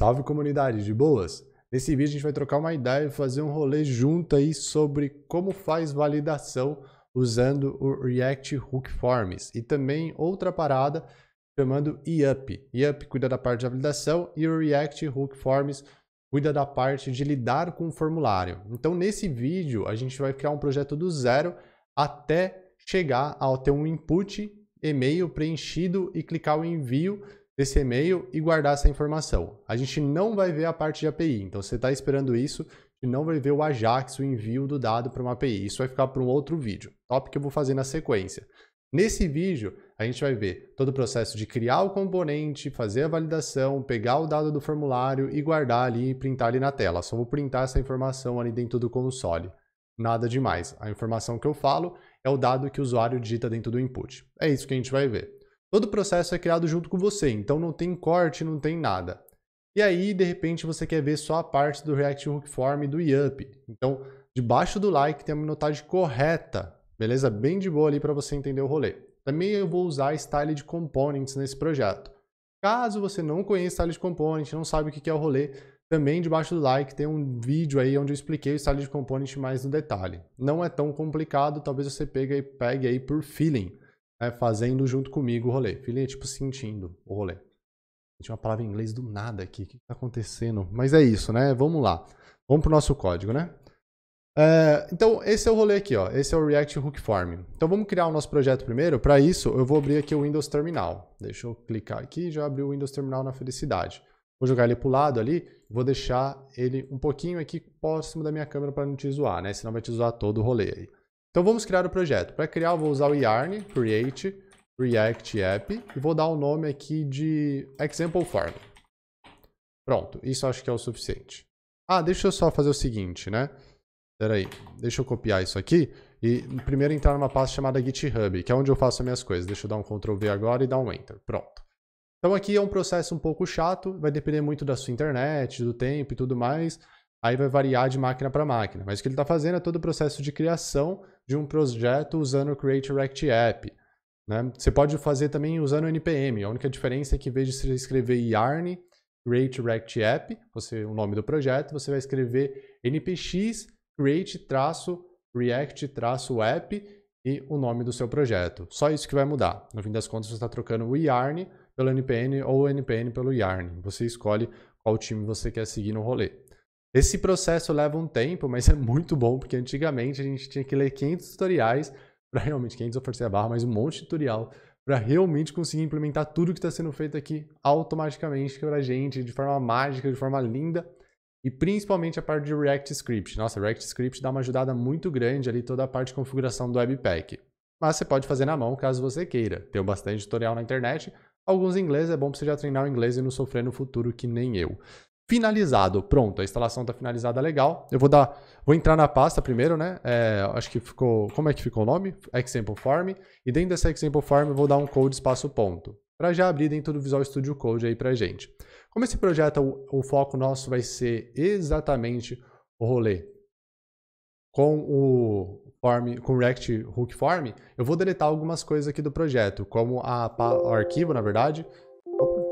Salve comunidade de boas! Nesse vídeo a gente vai trocar uma ideia e fazer um rolê junto aí sobre como faz validação usando o React Hook Forms e também outra parada chamando EUP. EUP cuida da parte de validação e o React Hook Forms cuida da parte de lidar com o formulário. Então nesse vídeo a gente vai criar um projeto do zero até chegar ao ter um input, e-mail preenchido e clicar o envio desse e-mail e guardar essa informação. A gente não vai ver a parte de API, então você está esperando isso e não vai ver o Ajax, o envio do dado para uma API. Isso vai ficar para um outro vídeo, top que eu vou fazer na sequência. Nesse vídeo, a gente vai ver todo o processo de criar o componente, fazer a validação, pegar o dado do formulário e guardar ali e printar ali na tela. Só vou printar essa informação ali dentro do console. Nada demais. A informação que eu falo é o dado que o usuário digita dentro do input. É isso que a gente vai ver. Todo o processo é criado junto com você, então não tem corte, não tem nada. E aí, de repente, você quer ver só a parte do React Hook Form e do Yup. Então, debaixo do like tem a minutagem correta, beleza? Bem de boa ali para você entender o rolê. Também eu vou usar Style de Components nesse projeto. Caso você não conheça Style de Components, não sabe o que é o rolê, também debaixo do like tem um vídeo aí onde eu expliquei o Style de Component mais no detalhe. Não é tão complicado, talvez você pegue aí por feeling. É, fazendo junto comigo o rolê. Filhinha, tipo sentindo o rolê. Tinha uma palavra em inglês do nada aqui. O que está acontecendo? Mas é isso, né? Vamos lá. Vamos pro nosso código, né? É, então, esse é o rolê aqui, ó. Esse é o React Hook Form. Então, vamos criar o nosso projeto primeiro. Para isso, eu vou abrir aqui o Windows Terminal. Deixa eu clicar aqui e já abri o Windows Terminal na felicidade. Vou jogar ele pro lado ali. Vou deixar ele um pouquinho aqui próximo da minha câmera para não te zoar, né? Senão vai te zoar todo o rolê aí. Então vamos criar o projeto. Para criar, eu vou usar o yarn, create, React App e vou dar o um nome aqui de Example form. Pronto, isso acho que é o suficiente. Ah, deixa eu só fazer o seguinte, né? Espera aí, deixa eu copiar isso aqui e primeiro entrar numa pasta chamada GitHub, que é onde eu faço as minhas coisas. Deixa eu dar um Ctrl V agora e dar um Enter. Pronto. Então aqui é um processo um pouco chato, vai depender muito da sua internet, do tempo e tudo mais aí vai variar de máquina para máquina. Mas o que ele está fazendo é todo o processo de criação de um projeto usando o Create React App. Né? Você pode fazer também usando o NPM. A única diferença é que em vez de você escrever yarn, Create React App, você, o nome do projeto, você vai escrever npx create-react-app e o nome do seu projeto. Só isso que vai mudar. No fim das contas, você está trocando o yarn pelo npm ou o npm pelo yarn. Você escolhe qual time você quer seguir no rolê. Esse processo leva um tempo, mas é muito bom, porque antigamente a gente tinha que ler 500 tutoriais para realmente, 500 oferecer a barra, mas um monte de tutorial para realmente conseguir implementar tudo que está sendo feito aqui automaticamente é para a gente, de forma mágica, de forma linda, e principalmente a parte de React Script. Nossa, React Script dá uma ajudada muito grande ali toda a parte de configuração do Webpack. Mas você pode fazer na mão caso você queira. Tem bastante tutorial na internet. Alguns em inglês é bom para você já treinar o inglês e não sofrer no futuro que nem eu finalizado. Pronto, a instalação está finalizada, legal. Eu vou dar, vou entrar na pasta primeiro, né? É, acho que ficou, como é que ficou o nome? Example Form. E dentro dessa Example Form eu vou dar um code espaço ponto, para já abrir dentro do Visual Studio Code aí pra gente. Como esse projeto, o, o foco nosso vai ser exatamente o rolê com o form, com React Hook Form, eu vou deletar algumas coisas aqui do projeto, como a, o arquivo, na verdade,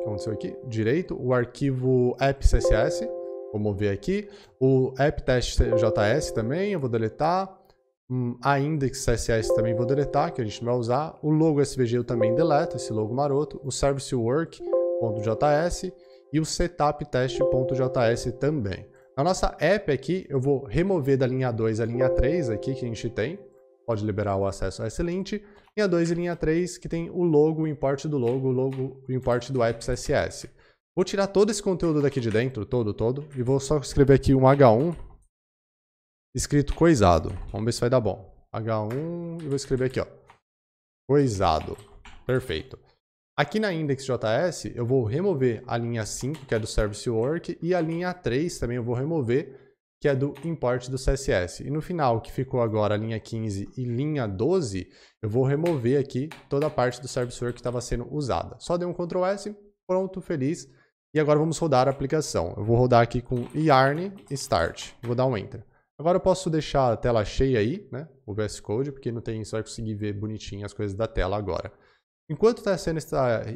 aconteceu aqui, direito, o arquivo app.css, vou mover aqui, o app.test.js também, eu vou deletar, um, a index.css também vou deletar, que a gente não vai usar, o logo svg eu também deleto, esse logo maroto, o servicework.js e o setup.test.js também. Na nossa app aqui, eu vou remover da linha 2 a linha 3 aqui que a gente tem, pode liberar o acesso a esse lint. Linha 2 e linha 3, que tem o logo, o import do logo, o logo, o import do apps Vou tirar todo esse conteúdo daqui de dentro, todo, todo, e vou só escrever aqui um H1 escrito coisado. Vamos ver se vai dar bom. H1 e vou escrever aqui, ó. Coisado. Perfeito. Aqui na index.js, eu vou remover a linha 5, que é do service work, e a linha 3 também eu vou remover que é do import do CSS. E no final, que ficou agora a linha 15 e linha 12, eu vou remover aqui toda a parte do servidor que estava sendo usada. Só dei um Ctrl S, pronto, feliz. E agora vamos rodar a aplicação. Eu vou rodar aqui com yarn start. Vou dar um enter. Agora eu posso deixar a tela cheia aí, né? O VS Code, porque não tem, você vai é conseguir ver bonitinho as coisas da tela agora. Enquanto está sendo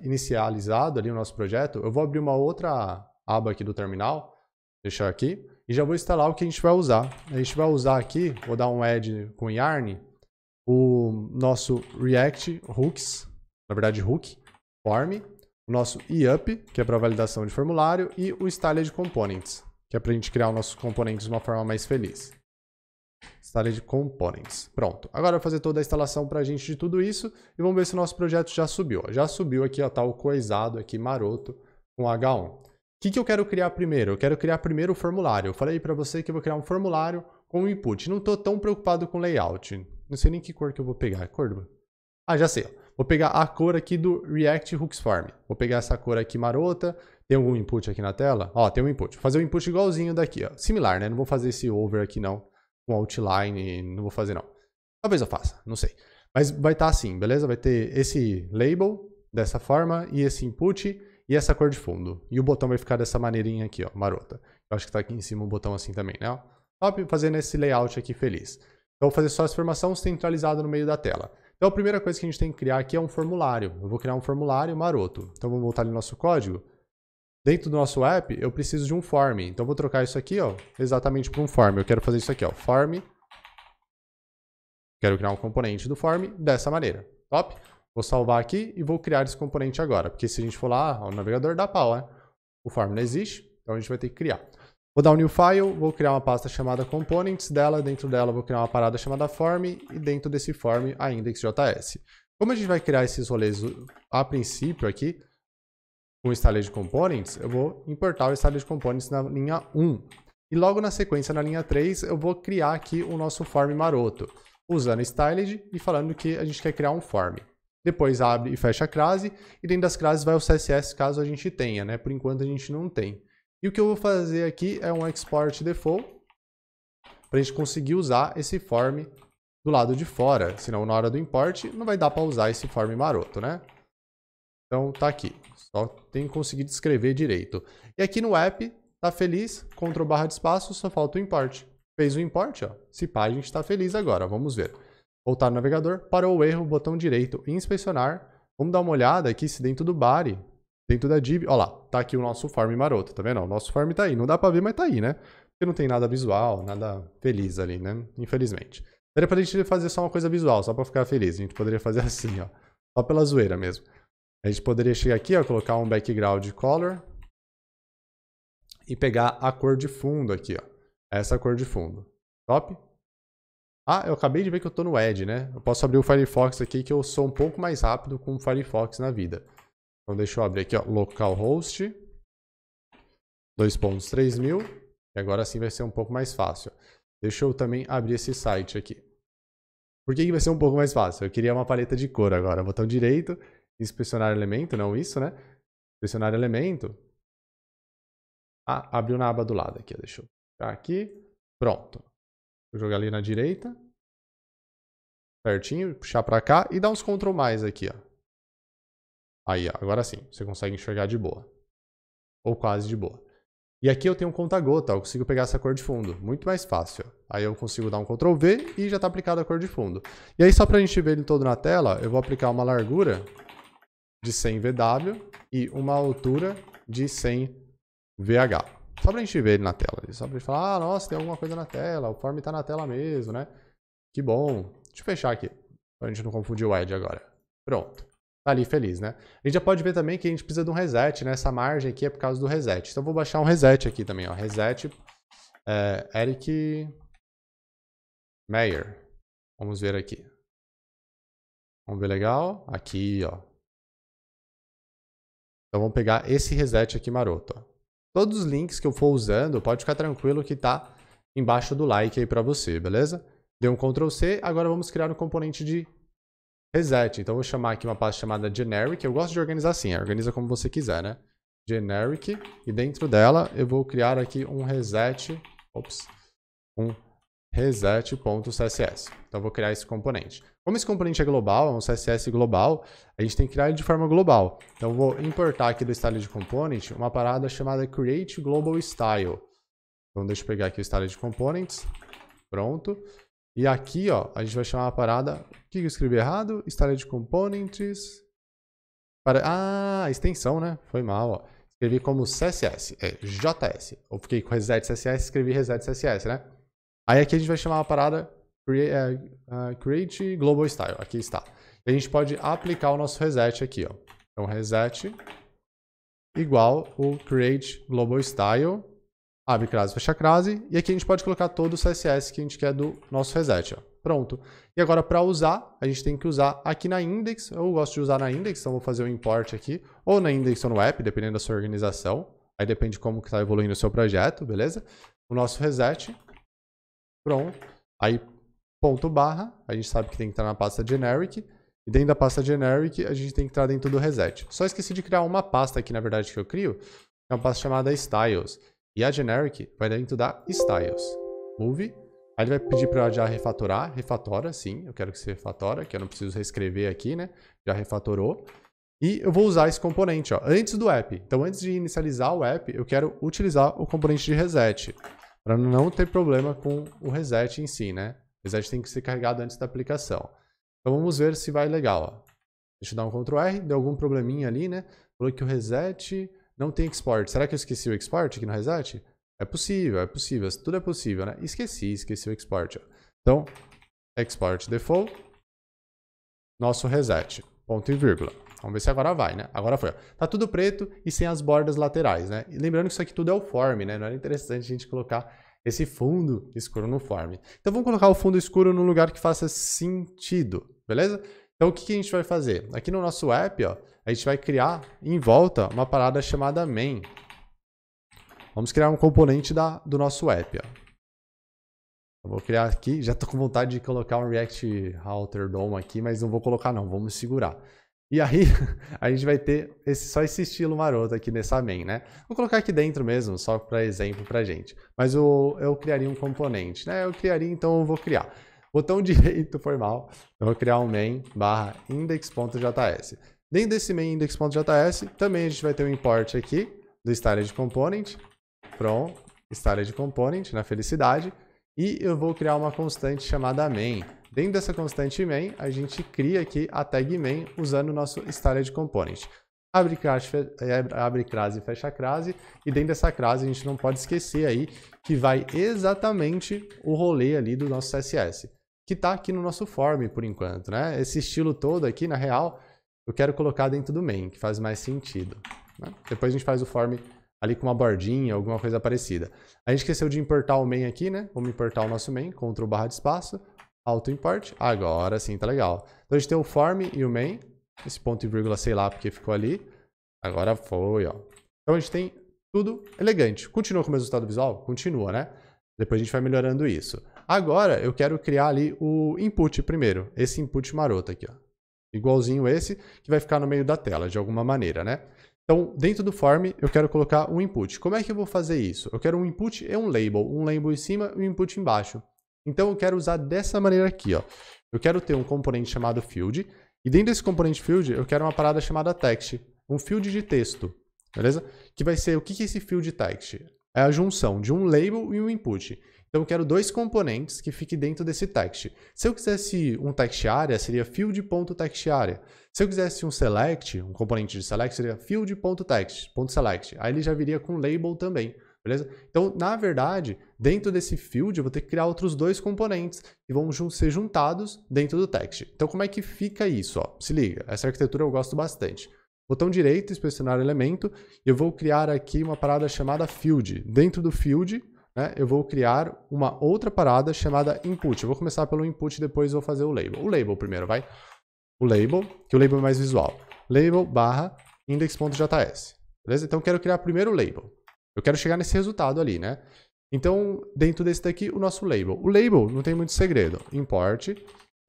inicializado ali o nosso projeto, eu vou abrir uma outra aba aqui do terminal, deixar aqui, e já vou instalar o que a gente vai usar. A gente vai usar aqui, vou dar um add com Yarn, o nosso React Hooks, na verdade Hook, Form, o nosso EUP, que é para validação de formulário, e o de Components, que é para a gente criar os nossos componentes de uma forma mais feliz. de Components. Pronto. Agora eu vou fazer toda a instalação para a gente de tudo isso e vamos ver se o nosso projeto já subiu. Já subiu aqui, está o coisado aqui maroto com H1 que, que eu quero criar primeiro? Eu quero criar primeiro o formulário. Eu falei para você que eu vou criar um formulário com input. Não estou tão preocupado com layout. Não sei nem que cor que eu vou pegar. Cor? Ah, já sei. Vou pegar a cor aqui do React Hooks Form. Vou pegar essa cor aqui marota. Tem algum input aqui na tela? Ó, tem um input. Vou fazer um input igualzinho daqui, ó. Similar, né? Não vou fazer esse over aqui, não. Com outline, não vou fazer, não. Talvez eu faça, não sei. Mas vai estar tá assim, beleza? Vai ter esse label dessa forma e esse input e essa cor de fundo. E o botão vai ficar dessa maneirinha aqui, ó, marota. Eu acho que tá aqui em cima o botão assim também, né? Top, fazendo esse layout aqui feliz. Então, vou fazer só essa formação centralizada no meio da tela. Então, a primeira coisa que a gente tem que criar aqui é um formulário. Eu vou criar um formulário maroto. Então, vamos voltar ali no nosso código. Dentro do nosso app, eu preciso de um form. Então, vou trocar isso aqui, ó, exatamente para um form. Eu quero fazer isso aqui, ó, form. Quero criar um componente do form dessa maneira. Top? Vou salvar aqui e vou criar esse componente agora. Porque se a gente for lá, o navegador dá pau, né? O form não existe, então a gente vai ter que criar. Vou dar um new file, vou criar uma pasta chamada components dela, dentro dela vou criar uma parada chamada form e dentro desse form a index.js. Como a gente vai criar esses rolês a princípio aqui, com o de components, eu vou importar o de components na linha 1. E logo na sequência, na linha 3, eu vou criar aqui o nosso form maroto, usando styled e falando que a gente quer criar um form. Depois abre e fecha a crase, e dentro das crases vai o CSS caso a gente tenha, né? Por enquanto a gente não tem. E o que eu vou fazer aqui é um export default, para a gente conseguir usar esse form do lado de fora, senão na hora do import não vai dar para usar esse form maroto, né? Então tá aqui, só tem que conseguir descrever direito. E aqui no app, tá feliz, Ctrl barra de espaço, só falta o import. Fez o import, ó, se pá, a gente está feliz agora, vamos ver. Voltar no navegador, parou o erro, botão direito, inspecionar. Vamos dar uma olhada aqui se dentro do body, dentro da div, ó lá, tá aqui o nosso farm maroto, tá vendo? O nosso farm tá aí, não dá para ver, mas tá aí, né? Porque não tem nada visual, nada feliz ali, né? Infelizmente. Daria pra gente fazer só uma coisa visual, só pra ficar feliz. A gente poderia fazer assim, ó. Só pela zoeira mesmo. A gente poderia chegar aqui, ó, colocar um background color. E pegar a cor de fundo aqui, ó. Essa cor de fundo. Top? Ah, eu acabei de ver que eu estou no Edge, né? Eu posso abrir o Firefox aqui que eu sou um pouco mais rápido com o Firefox na vida. Então deixa eu abrir aqui, ó, localhost 2.3000 e agora sim vai ser um pouco mais fácil. Deixa eu também abrir esse site aqui. Por que, que vai ser um pouco mais fácil? Eu queria uma paleta de cor agora. Botão direito, inspecionar elemento, não isso, né? Inspecionar elemento. Ah, abriu na aba do lado aqui, deixa eu ficar aqui. Pronto. Vou jogar ali na direita. Certinho, puxar pra cá e dar uns CTRL mais aqui, ó. Aí, ó, agora sim, você consegue enxergar de boa. Ou quase de boa. E aqui eu tenho um conta-gota, eu consigo pegar essa cor de fundo. Muito mais fácil. Aí eu consigo dar um Ctrl V e já está aplicada a cor de fundo. E aí só para a gente ver ele todo na tela, eu vou aplicar uma largura de 100 VW e uma altura de 100 VH. Só pra gente ver ele na tela. Só pra gente falar, ah, nossa, tem alguma coisa na tela. O form tá na tela mesmo, né? Que bom. Deixa eu fechar aqui. Pra gente não confundir o Edge agora. Pronto. Tá ali feliz, né? A gente já pode ver também que a gente precisa de um reset, né? Essa margem aqui é por causa do reset. Então eu vou baixar um reset aqui também, ó. Reset é, Eric Meyer. Vamos ver aqui. Vamos ver legal? Aqui, ó. Então vamos pegar esse reset aqui maroto, ó. Todos os links que eu for usando, pode ficar tranquilo que tá embaixo do like aí para você, beleza? Deu um Ctrl C, agora vamos criar um componente de reset. Então eu vou chamar aqui uma pasta chamada generic. Eu gosto de organizar assim, é, organiza como você quiser, né? Generic, e dentro dela eu vou criar aqui um reset, ops, um reset.css. Então eu vou criar esse componente. Como esse componente é global, é um CSS global, a gente tem que criar ele de forma global. Então eu vou importar aqui do de component uma parada chamada create global style. Então deixa eu pegar aqui o de components. Pronto. E aqui, ó, a gente vai chamar a parada. O que eu escrevi errado? de components. Para... Ah, extensão, né? Foi mal, ó. Escrevi como CSS, é, JS. Eu fiquei com reset CSS, escrevi reset CSS, né? Aí aqui a gente vai chamar a parada Create, uh, é, create Global Style. Aqui está. E a gente pode aplicar o nosso reset aqui. Ó. Então, reset igual o create global style, abre crase, fecha crase, e aqui a gente pode colocar todo o CSS que a gente quer do nosso reset. Ó. Pronto. E agora para usar, a gente tem que usar aqui na index, eu gosto de usar na index, então vou fazer o um import aqui, ou na index ou no app, dependendo da sua organização, aí depende como está evoluindo o seu projeto, beleza? O nosso reset, pronto. Aí ponto barra, a gente sabe que tem que estar na pasta generic, e dentro da pasta generic a gente tem que entrar dentro do reset. Só esqueci de criar uma pasta aqui, na verdade, que eu crio, é uma pasta chamada styles, e a generic vai dentro da styles, move, aí ele vai pedir para já refatorar, refatora, sim, eu quero que se refatora, que eu não preciso reescrever aqui, né, já refatorou, e eu vou usar esse componente ó, antes do app. Então, antes de inicializar o app, eu quero utilizar o componente de reset, para não ter problema com o reset em si, né? Mas a gente tem que ser carregado antes da aplicação. Então vamos ver se vai legal. Ó. Deixa eu dar um Ctrl R, deu algum probleminha ali, né? Falou que o reset não tem export. Será que eu esqueci o export aqui no reset? É possível, é possível, tudo é possível, né? Esqueci, esqueci o export. Ó. Então, export default, nosso reset, ponto e vírgula. Vamos ver se agora vai, né? Agora foi. Ó. Tá tudo preto e sem as bordas laterais, né? E lembrando que isso aqui tudo é o form, né? Não era interessante a gente colocar esse fundo escuro no form. Então vamos colocar o fundo escuro num lugar que faça sentido, beleza? Então o que, que a gente vai fazer? Aqui no nosso app, ó, a gente vai criar em volta uma parada chamada main. Vamos criar um componente da, do nosso app. Ó. Eu vou criar aqui, já estou com vontade de colocar um React Router DOM aqui, mas não vou colocar não, vamos segurar. E aí, a gente vai ter esse, só esse estilo maroto aqui nessa main, né? Vou colocar aqui dentro mesmo, só para exemplo pra gente. Mas eu, eu criaria um componente, né? Eu criaria, então eu vou criar. Botão direito formal, eu vou criar um main barra index.js. Dentro desse main index.js, também a gente vai ter um import aqui do de component, from de component, na felicidade. E eu vou criar uma constante chamada main, Dentro dessa constante main, a gente cria aqui a tag main usando o nosso de component. Abre crase, eh, abre crase, fecha crase, e dentro dessa crase a gente não pode esquecer aí que vai exatamente o rolê ali do nosso CSS, que está aqui no nosso form por enquanto, né? Esse estilo todo aqui, na real, eu quero colocar dentro do main, que faz mais sentido. Né? Depois a gente faz o form ali com uma bordinha, alguma coisa parecida. A gente esqueceu de importar o main aqui, né? Vamos importar o nosso main, Ctrl barra de espaço auto import. Agora sim, tá legal. Então a gente tem o form e o main. Esse ponto e vírgula, sei lá porque ficou ali. Agora foi, ó. Então a gente tem tudo elegante. Continua com o resultado visual? Continua, né? Depois a gente vai melhorando isso. Agora eu quero criar ali o input primeiro. Esse input maroto aqui, ó. Igualzinho esse, que vai ficar no meio da tela, de alguma maneira, né? Então, dentro do form, eu quero colocar um input. Como é que eu vou fazer isso? Eu quero um input e um label. Um label em cima e um input embaixo. Então eu quero usar dessa maneira aqui, ó. Eu quero ter um componente chamado field, e dentro desse componente field eu quero uma parada chamada text, um field de texto, beleza? Que vai ser, o que é esse field text? É a junção de um label e um input. Então eu quero dois componentes que fiquem dentro desse text. Se eu quisesse um text area, seria field.textArea. Se eu quisesse um select, um componente de select, seria field.text.select. Aí ele já viria com label também beleza? Então, na verdade, dentro desse field, eu vou ter que criar outros dois componentes que vão ser juntados dentro do text. Então, como é que fica isso? Ó? Se liga, essa arquitetura eu gosto bastante. Botão direito, inspecionar elemento, eu vou criar aqui uma parada chamada field. Dentro do field, né, eu vou criar uma outra parada chamada input. Eu vou começar pelo input, depois vou fazer o label. O label primeiro, vai. O label, que o label é mais visual. Label barra index.js. Beleza? Então, eu quero criar primeiro o label. Eu quero chegar nesse resultado ali, né? Então, dentro desse daqui, o nosso label. O label não tem muito segredo. Import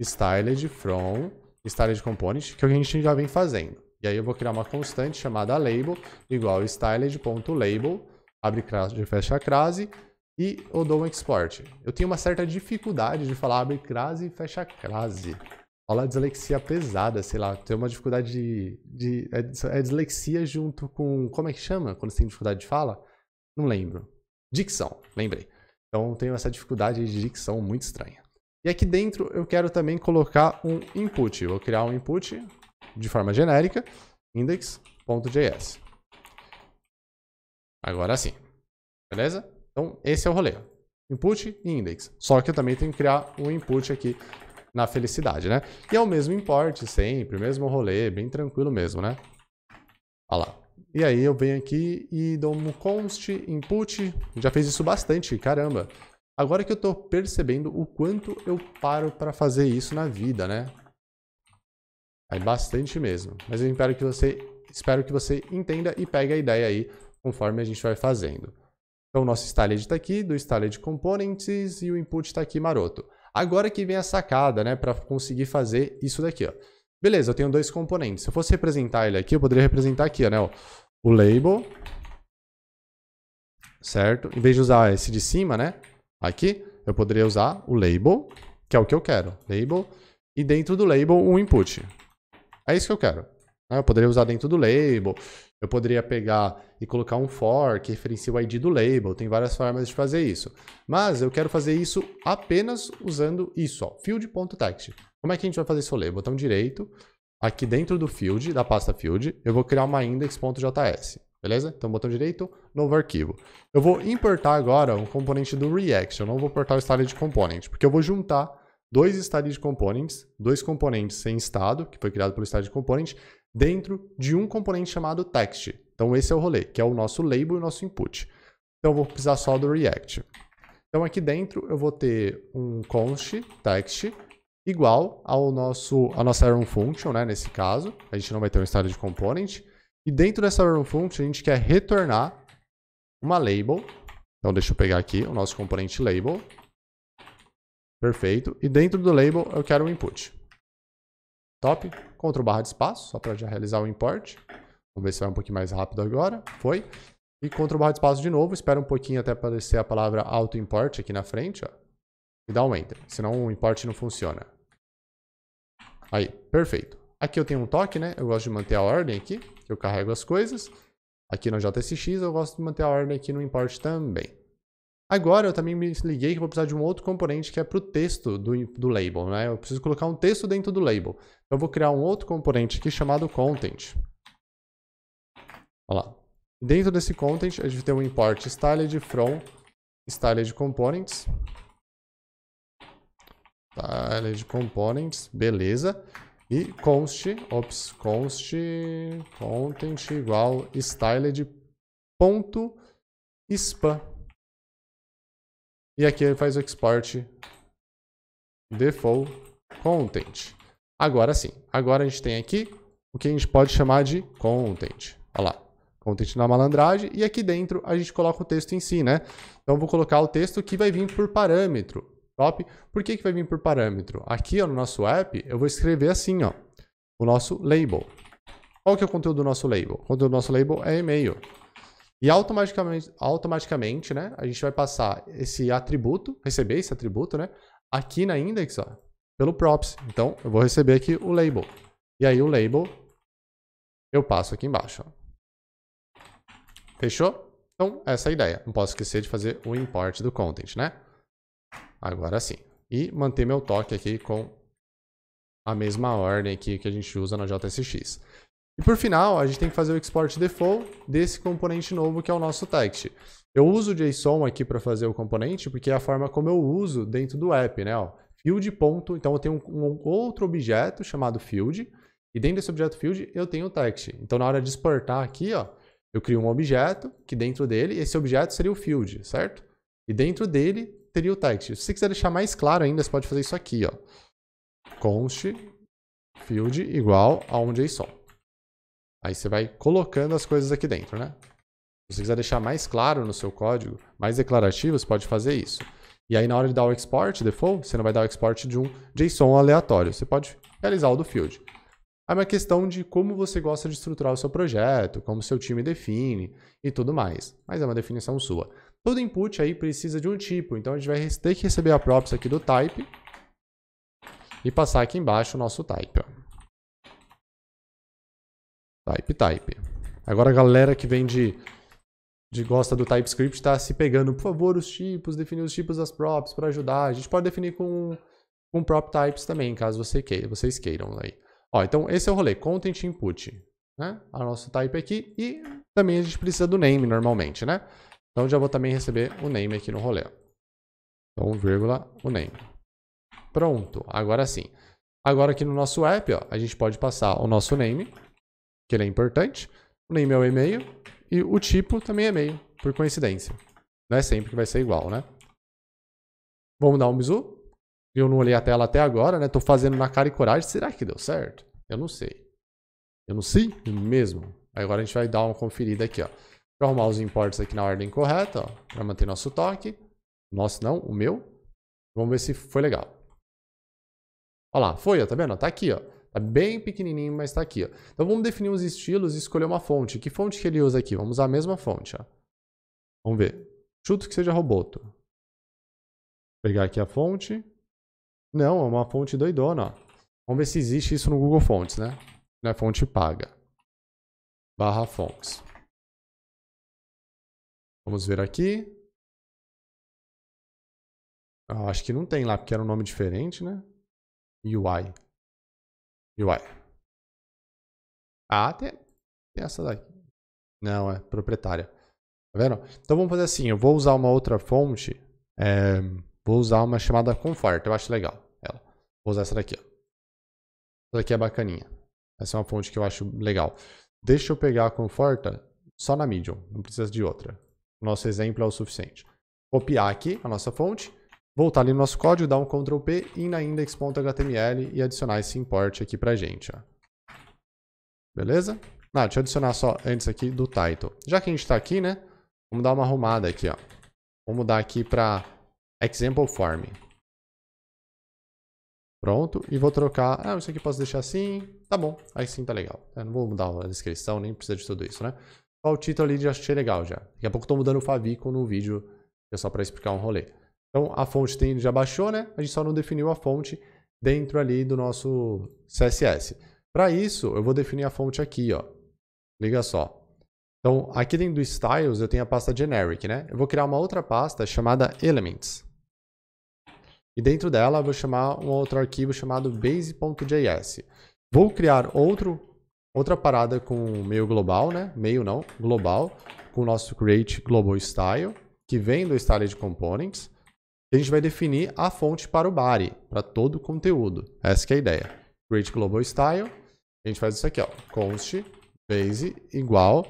styled from styled component, que é o que a gente já vem fazendo. E aí eu vou criar uma constante chamada label, igual styled.label, abre crase, fecha crase, e eu dou um export. Eu tenho uma certa dificuldade de falar abre crase e fecha crase. Fala dislexia pesada, sei lá, tem uma dificuldade de, de é, é dislexia junto com, como é que chama quando você tem dificuldade de fala? Não lembro. Dicção, lembrei. Então tenho essa dificuldade de dicção muito estranha. E aqui dentro eu quero também colocar um input. vou criar um input de forma genérica, index.js. Agora sim. Beleza? Então esse é o rolê. Input e index. Só que eu também tenho que criar um input aqui na felicidade, né? E é o mesmo import sempre, o mesmo rolê, bem tranquilo mesmo, né? Olha lá. E aí eu venho aqui e dou um const input. Já fez isso bastante, caramba. Agora que eu estou percebendo o quanto eu paro para fazer isso na vida, né? É bastante mesmo. Mas eu espero que você, espero que você entenda e pegue a ideia aí conforme a gente vai fazendo. Então o nosso style está aqui, do de components e o input está aqui maroto. Agora que vem a sacada, né, para conseguir fazer isso daqui, ó. Beleza, eu tenho dois componentes. Se eu fosse representar ele aqui, eu poderia representar aqui, né? Ó, o label, certo? Em vez de usar esse de cima, né? Aqui, eu poderia usar o label, que é o que eu quero. Label. E dentro do label, um input. É isso que eu quero. Eu poderia usar dentro do label eu poderia pegar e colocar um for que referencia o ID do label. Tem várias formas de fazer isso. Mas eu quero fazer isso apenas usando isso, ó, field.text. Como é que a gente vai fazer isso? Label? Botão direito, aqui dentro do field, da pasta field, eu vou criar uma index.js. Beleza? Então, botão direito, novo arquivo. Eu vou importar agora um componente do React. Eu não vou importar o de component, porque eu vou juntar dois de components, dois componentes sem estado, que foi criado pelo de component, dentro de um componente chamado text. Então esse é o rolê, que é o nosso label e o nosso input. Então eu vou precisar só do React. Então aqui dentro eu vou ter um const text igual ao nosso, a nossa Aaron function, né, nesse caso. A gente não vai ter um style de component. E dentro dessa arrow function a gente quer retornar uma label. Então deixa eu pegar aqui o nosso componente label. Perfeito. E dentro do label eu quero um input. Top. Ctrl barra de espaço, só para já realizar o import. Vamos ver se vai um pouquinho mais rápido agora. Foi. E Ctrl barra de espaço de novo. Espera um pouquinho até aparecer a palavra auto import aqui na frente. Ó. E dá um enter. Senão o import não funciona. Aí, perfeito. Aqui eu tenho um toque, né? Eu gosto de manter a ordem aqui. Eu carrego as coisas. Aqui no JSX eu gosto de manter a ordem aqui no import também. Agora eu também me liguei que vou precisar de um outro componente que é para o texto do, do label, né? Eu preciso colocar um texto dentro do label. Eu vou criar um outro componente aqui chamado content. Olha lá. Dentro desse content, a gente tem um import styled from styled components. Styled components, beleza. E const, ops, const, content igual styled ponto e aqui ele faz o export default content. Agora sim. Agora a gente tem aqui o que a gente pode chamar de content. Olha lá. Content na malandragem. E aqui dentro a gente coloca o texto em si, né? Então eu vou colocar o texto que vai vir por parâmetro. Top. Por que, que vai vir por parâmetro? Aqui ó, no nosso app eu vou escrever assim, ó. O nosso label. Qual que é o conteúdo do nosso label? O conteúdo do nosso label é e-mail. E automaticamente, automaticamente, né, a gente vai passar esse atributo, receber esse atributo, né, aqui na index, ó, pelo props. Então, eu vou receber aqui o label. E aí o label eu passo aqui embaixo, ó. Fechou? Então, essa é a ideia. Não posso esquecer de fazer o import do content, né? Agora sim. E manter meu toque aqui com a mesma ordem aqui que a gente usa na JSX. E por final, a gente tem que fazer o export default desse componente novo que é o nosso text. Eu uso o JSON aqui para fazer o componente porque é a forma como eu uso dentro do app, né? Ó, field ponto, então eu tenho um, um outro objeto chamado field e dentro desse objeto field eu tenho o text. Então na hora de exportar aqui, ó, eu crio um objeto que dentro dele, esse objeto seria o field, certo? E dentro dele teria o text. Se você quiser deixar mais claro ainda, você pode fazer isso aqui, ó. const field igual a um JSON. Aí você vai colocando as coisas aqui dentro, né? Se você quiser deixar mais claro no seu código, mais declarativo, você pode fazer isso. E aí na hora de dar o export default, você não vai dar o export de um JSON aleatório. Você pode realizar o do field. É uma questão de como você gosta de estruturar o seu projeto, como seu time define e tudo mais. Mas é uma definição sua. Todo input aí precisa de um tipo, então a gente vai ter que receber a props aqui do type e passar aqui embaixo o nosso type. Ó. Type, type. Agora a galera que vem de, de gosta do TypeScript está se pegando. Por favor, os tipos, definir os tipos das props para ajudar. A gente pode definir com, com prop types também, caso você queira, vocês queiram aí. Ó, então esse é o rolê, content input. Né? É o nosso type aqui e também a gente precisa do name normalmente, né? Então já vou também receber o name aqui no rolê. Então, vírgula, o name. Pronto, agora sim. Agora aqui no nosso app, ó, a gente pode passar o nosso name que ele é importante. O name é o e-mail e o tipo também é e-mail, por coincidência. Não é sempre que vai ser igual, né? Vamos dar um bizu? Eu não olhei a tela até agora, né? Tô fazendo na cara e coragem. Será que deu certo? Eu não sei. Eu não sei mesmo. Agora a gente vai dar uma conferida aqui, ó. Para arrumar os imports aqui na ordem correta, ó. Para manter nosso toque. Nosso não, o meu. Vamos ver se foi legal. Olha lá, foi, ó, tá vendo? Tá aqui, ó. Tá bem pequenininho, mas está aqui. Ó. Então vamos definir os estilos e escolher uma fonte. Que fonte que ele usa aqui? Vamos usar a mesma fonte. Ó. Vamos ver. Chuto que seja Roboto. Vou pegar aqui a fonte. Não, é uma fonte doidona. Ó. Vamos ver se existe isso no Google Fontes, né? na é fonte paga. Barra fontes. Vamos ver aqui. Ah, acho que não tem lá, porque era um nome diferente, né? UI. UI. Ah, tem, tem essa daqui. Não, é proprietária. Tá vendo? Então vamos fazer assim, eu vou usar uma outra fonte. É, vou usar uma chamada Comfort, eu acho legal ela. Vou usar essa daqui. Ó. Essa daqui é bacaninha. Essa é uma fonte que eu acho legal. Deixa eu pegar a Conforta só na Medium, não precisa de outra. nosso exemplo é o suficiente. Copiar aqui a nossa fonte voltar ali no nosso código, dar um Ctrl P, ir na index.html e adicionar esse import aqui pra gente. Ó. Beleza? Ah, deixa eu adicionar só antes aqui do title. Já que a gente está aqui, né? Vamos dar uma arrumada aqui, ó. Vamos mudar aqui para example form. Pronto. E vou trocar... Ah, isso aqui posso deixar assim. Tá bom. Aí sim tá legal. Eu não vou mudar a descrição, nem precisa de tudo isso, né? Só o título ali já achei legal já. Daqui a pouco estou mudando o favicon no vídeo. É só para explicar um rolê. Então a fonte tem, já baixou, né? A gente só não definiu a fonte dentro ali do nosso CSS. Para isso, eu vou definir a fonte aqui, ó. Liga só. Então, aqui dentro do styles, eu tenho a pasta generic, né? Eu vou criar uma outra pasta chamada elements. E dentro dela, eu vou chamar um outro arquivo chamado base.js. Vou criar outro, outra parada com meio global, né? Meio não, global, com o nosso create global style, que vem do style de components. E a gente vai definir a fonte para o body, para todo o conteúdo. Essa é a ideia. Create Global Style. A gente faz isso aqui, ó. const base igual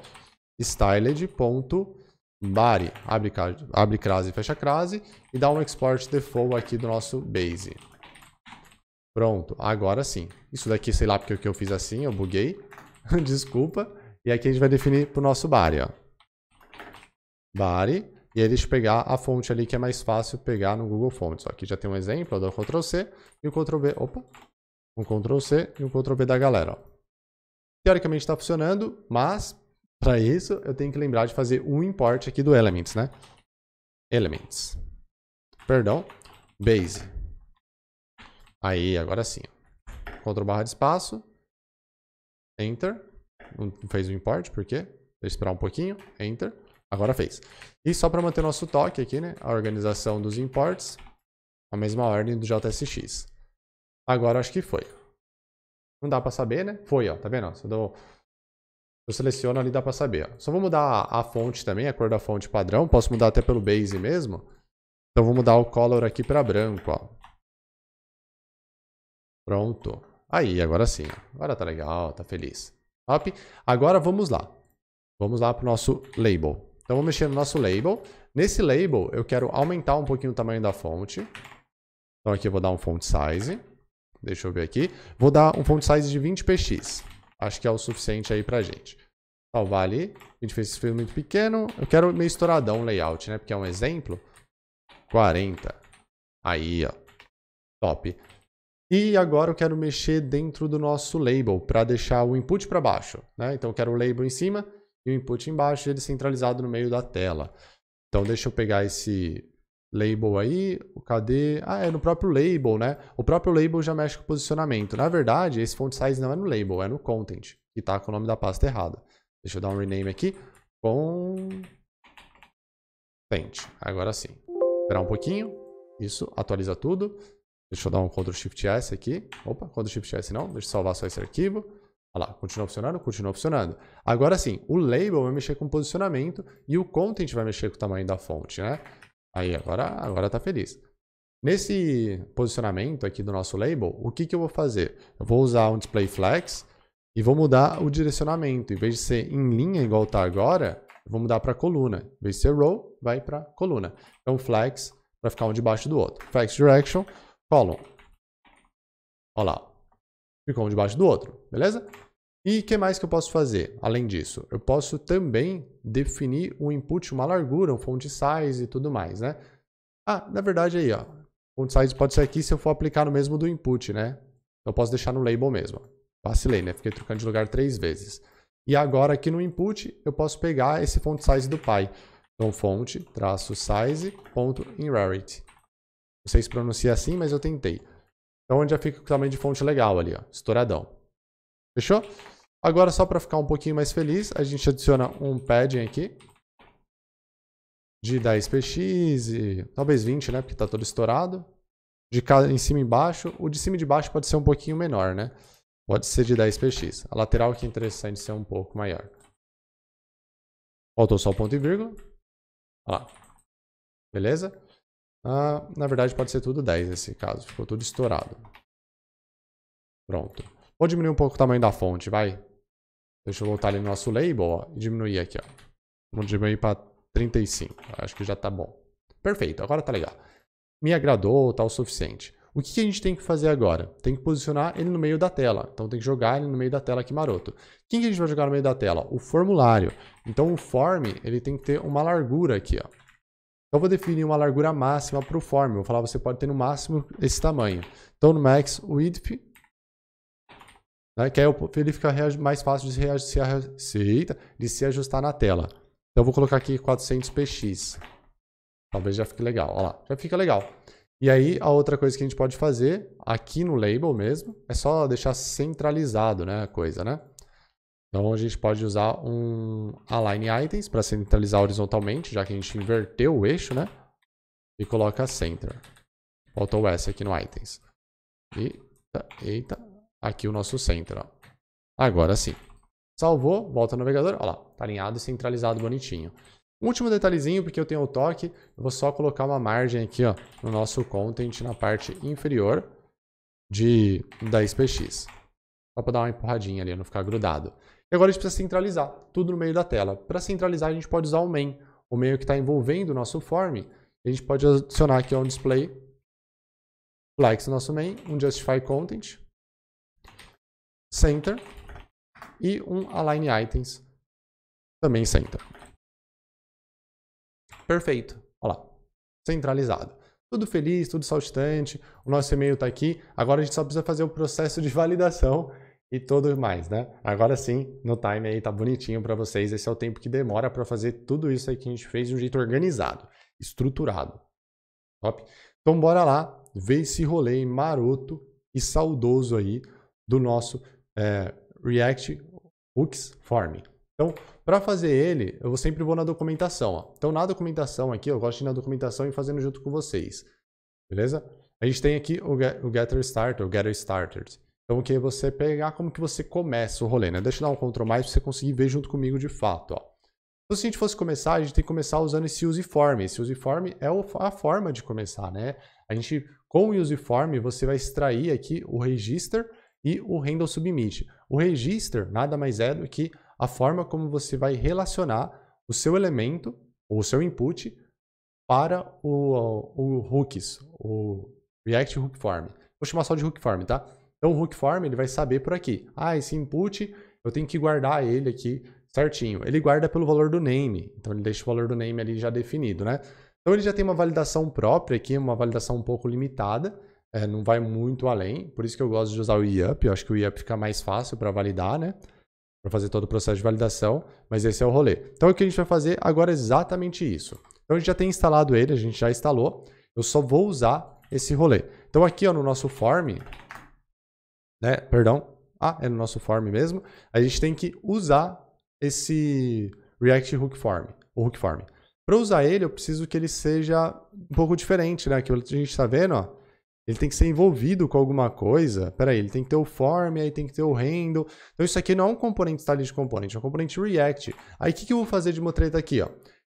styled.body. Abre, abre crase, fecha crase. E dá um export default aqui do nosso base. Pronto, agora sim. Isso daqui, sei lá porque eu fiz assim, eu buguei. Desculpa. E aqui a gente vai definir para o nosso body, ó. Body e eles pegar a fonte ali que é mais fácil pegar no Google Fonts. Ó, aqui já tem um exemplo, eu dou Ctrl C e o Ctrl V, opa, um Ctrl C e um Ctrl V da galera. Ó. Teoricamente está funcionando, mas para isso eu tenho que lembrar de fazer um import aqui do Elements, né? Elements, perdão, Base. Aí, agora sim. Ctrl barra de espaço, Enter, não fez o import, por quê? Deixa eu esperar um pouquinho, Enter. Agora fez. E só para manter nosso toque aqui, né? A organização dos imports. A mesma ordem do JSX. Agora acho que foi. Não dá para saber, né? Foi, ó. Tá vendo? Se eu, dou... eu seleciono ali, dá para saber. Ó. Só vou mudar a, a fonte também, a cor da fonte padrão. Posso mudar até pelo base mesmo. Então vou mudar o color aqui para branco, ó. Pronto. Aí, agora sim. Ó. Agora tá legal, tá feliz. Top. Agora vamos lá. Vamos lá pro nosso label. Então vou mexer no nosso label. Nesse label, eu quero aumentar um pouquinho o tamanho da fonte. Então aqui eu vou dar um font size. Deixa eu ver aqui. Vou dar um font size de 20px. Acho que é o suficiente aí pra gente. Salvar ali. A gente fez esse filme muito pequeno. Eu quero meio estouradão o layout, né? Porque é um exemplo. 40. Aí, ó. Top. E agora eu quero mexer dentro do nosso label para deixar o input para baixo. Né? Então eu quero o label em cima e o input embaixo, ele centralizado no meio da tela. Então deixa eu pegar esse label aí, o cadê? Ah, é no próprio label, né? O próprio label já mexe com o posicionamento. Na verdade, esse font size não é no label, é no content, que tá com o nome da pasta errado. Deixa eu dar um rename aqui. Content. Agora sim. Esperar um pouquinho. Isso, atualiza tudo. Deixa eu dar um Ctrl Shift S aqui. Opa, Ctrl Shift S não. Deixa eu salvar só esse arquivo. Olha lá, continua funcionando, continua funcionando. Agora sim, o label vai mexer com o posicionamento e o content vai mexer com o tamanho da fonte, né? Aí, agora, agora tá feliz. Nesse posicionamento aqui do nosso label, o que, que eu vou fazer? Eu vou usar um display flex e vou mudar o direcionamento. Em vez de ser em linha igual tá agora, eu vou mudar para coluna. Em vez de ser row, vai para coluna. Então, flex vai ficar um debaixo do outro. Flex direction, column. Olha lá, ficou um debaixo do outro, beleza? E o que mais que eu posso fazer além disso? Eu posso também definir um input, uma largura, um font size e tudo mais, né? Ah, na verdade aí, ó. Font size pode ser aqui se eu for aplicar no mesmo do input, né? Eu posso deixar no label mesmo. Vacilei, né? Fiquei trocando de lugar três vezes. E agora aqui no input, eu posso pegar esse font size do pai. Então, font-size.inrarity. Não sei se pronuncia assim, mas eu tentei. Então, onde já fica o tamanho de fonte legal ali, ó, estouradão. Fechou? Agora, só para ficar um pouquinho mais feliz, a gente adiciona um padding aqui. De 10 px e talvez 20, né? Porque está todo estourado. De cá em cima e embaixo. O de cima e de baixo pode ser um pouquinho menor, né? Pode ser de 10 px. A lateral que é interessante ser um pouco maior. Faltou só o ponto e vírgula. Ó. Beleza? Ah, na verdade, pode ser tudo 10 nesse caso. Ficou tudo estourado. Pronto. Vou diminuir um pouco o tamanho da fonte, vai. Deixa eu voltar ali no nosso label, ó, e diminuir aqui, ó. Vamos diminuir para 35. Acho que já tá bom. Perfeito, agora tá legal. Me agradou, tá o suficiente. O que a gente tem que fazer agora? Tem que posicionar ele no meio da tela. Então tem que jogar ele no meio da tela aqui maroto. Quem que a gente vai jogar no meio da tela? O formulário. Então o form, ele tem que ter uma largura aqui, ó. Então, eu vou definir uma largura máxima para o form. Eu vou falar, você pode ter no máximo esse tamanho. Então, no max width, né, que aí é ele fica mais fácil de, se, de se ajustar na tela. Então, eu vou colocar aqui 400px. Talvez já fique legal. Olha lá, já fica legal. E aí, a outra coisa que a gente pode fazer, aqui no label mesmo, é só deixar centralizado né, a coisa, né? Então a gente pode usar um align items para centralizar horizontalmente, já que a gente inverteu o eixo, né? E coloca center. Faltou S aqui no items. E, eita, aqui o nosso center. Ó. Agora sim. Salvou, volta no navegador. Olha lá, tá alinhado e centralizado bonitinho. Último detalhezinho, porque eu tenho o toque, eu vou só colocar uma margem aqui ó, no nosso content na parte inferior de, da SPX. Só para dar uma empurradinha ali, não ficar grudado. E agora a gente precisa centralizar tudo no meio da tela. Para centralizar, a gente pode usar o main, o meio que está envolvendo o nosso form. A gente pode adicionar aqui um display likes no nosso main, um justify content, center e um align items também center. Perfeito. Olha lá, centralizado. Tudo feliz, tudo saltitante, o nosso e-mail está aqui. Agora a gente só precisa fazer o processo de validação e tudo mais, né? Agora sim, no time aí tá bonitinho para vocês. Esse é o tempo que demora para fazer tudo isso aí que a gente fez de um jeito organizado, estruturado. Top? Então bora lá ver esse rolê maroto e saudoso aí do nosso é, React Hooks Form. Então, para fazer ele, eu sempre vou na documentação. Ó. Então, na documentação aqui, eu gosto de ir na documentação e fazendo junto com vocês. Beleza? A gente tem aqui o, get, o Getter Starter, o Getter Starters. Então, o que é você pegar como que você começa o rolê, né? Deixa eu dar um Ctrl mais para você conseguir ver junto comigo de fato, ó. Então, se a gente fosse começar, a gente tem que começar usando esse useform. Esse useform é a forma de começar, né? A gente, com o useform, você vai extrair aqui o register e o handle submit. O register nada mais é do que a forma como você vai relacionar o seu elemento, ou o seu input, para o, o, o hooks, o React Hook Form. Vou chamar só de Hook Form, tá? Então é o Hook Form ele vai saber por aqui. Ah, esse input eu tenho que guardar ele aqui certinho. Ele guarda pelo valor do name. Então ele deixa o valor do name ali já definido, né? Então ele já tem uma validação própria aqui, uma validação um pouco limitada. É, não vai muito além. Por isso que eu gosto de usar o IAP. Eu acho que o IAP fica mais fácil para validar, né? Para fazer todo o processo de validação. Mas esse é o rolê. Então o que a gente vai fazer agora é exatamente isso. Então a gente já tem instalado ele, a gente já instalou. Eu só vou usar esse rolê. Então aqui ó, no nosso form, né? Perdão. Ah, é no nosso form mesmo. A gente tem que usar esse React Hook Form, o Hook Form. Para usar ele, eu preciso que ele seja um pouco diferente, né? Que a gente está vendo, ó. Ele tem que ser envolvido com alguma coisa. Pera aí, ele tem que ter o form, aí tem que ter o handle. Então isso aqui não é um componente style de componente, é um componente React. Aí o que, que eu vou fazer de uma treta aqui, ó?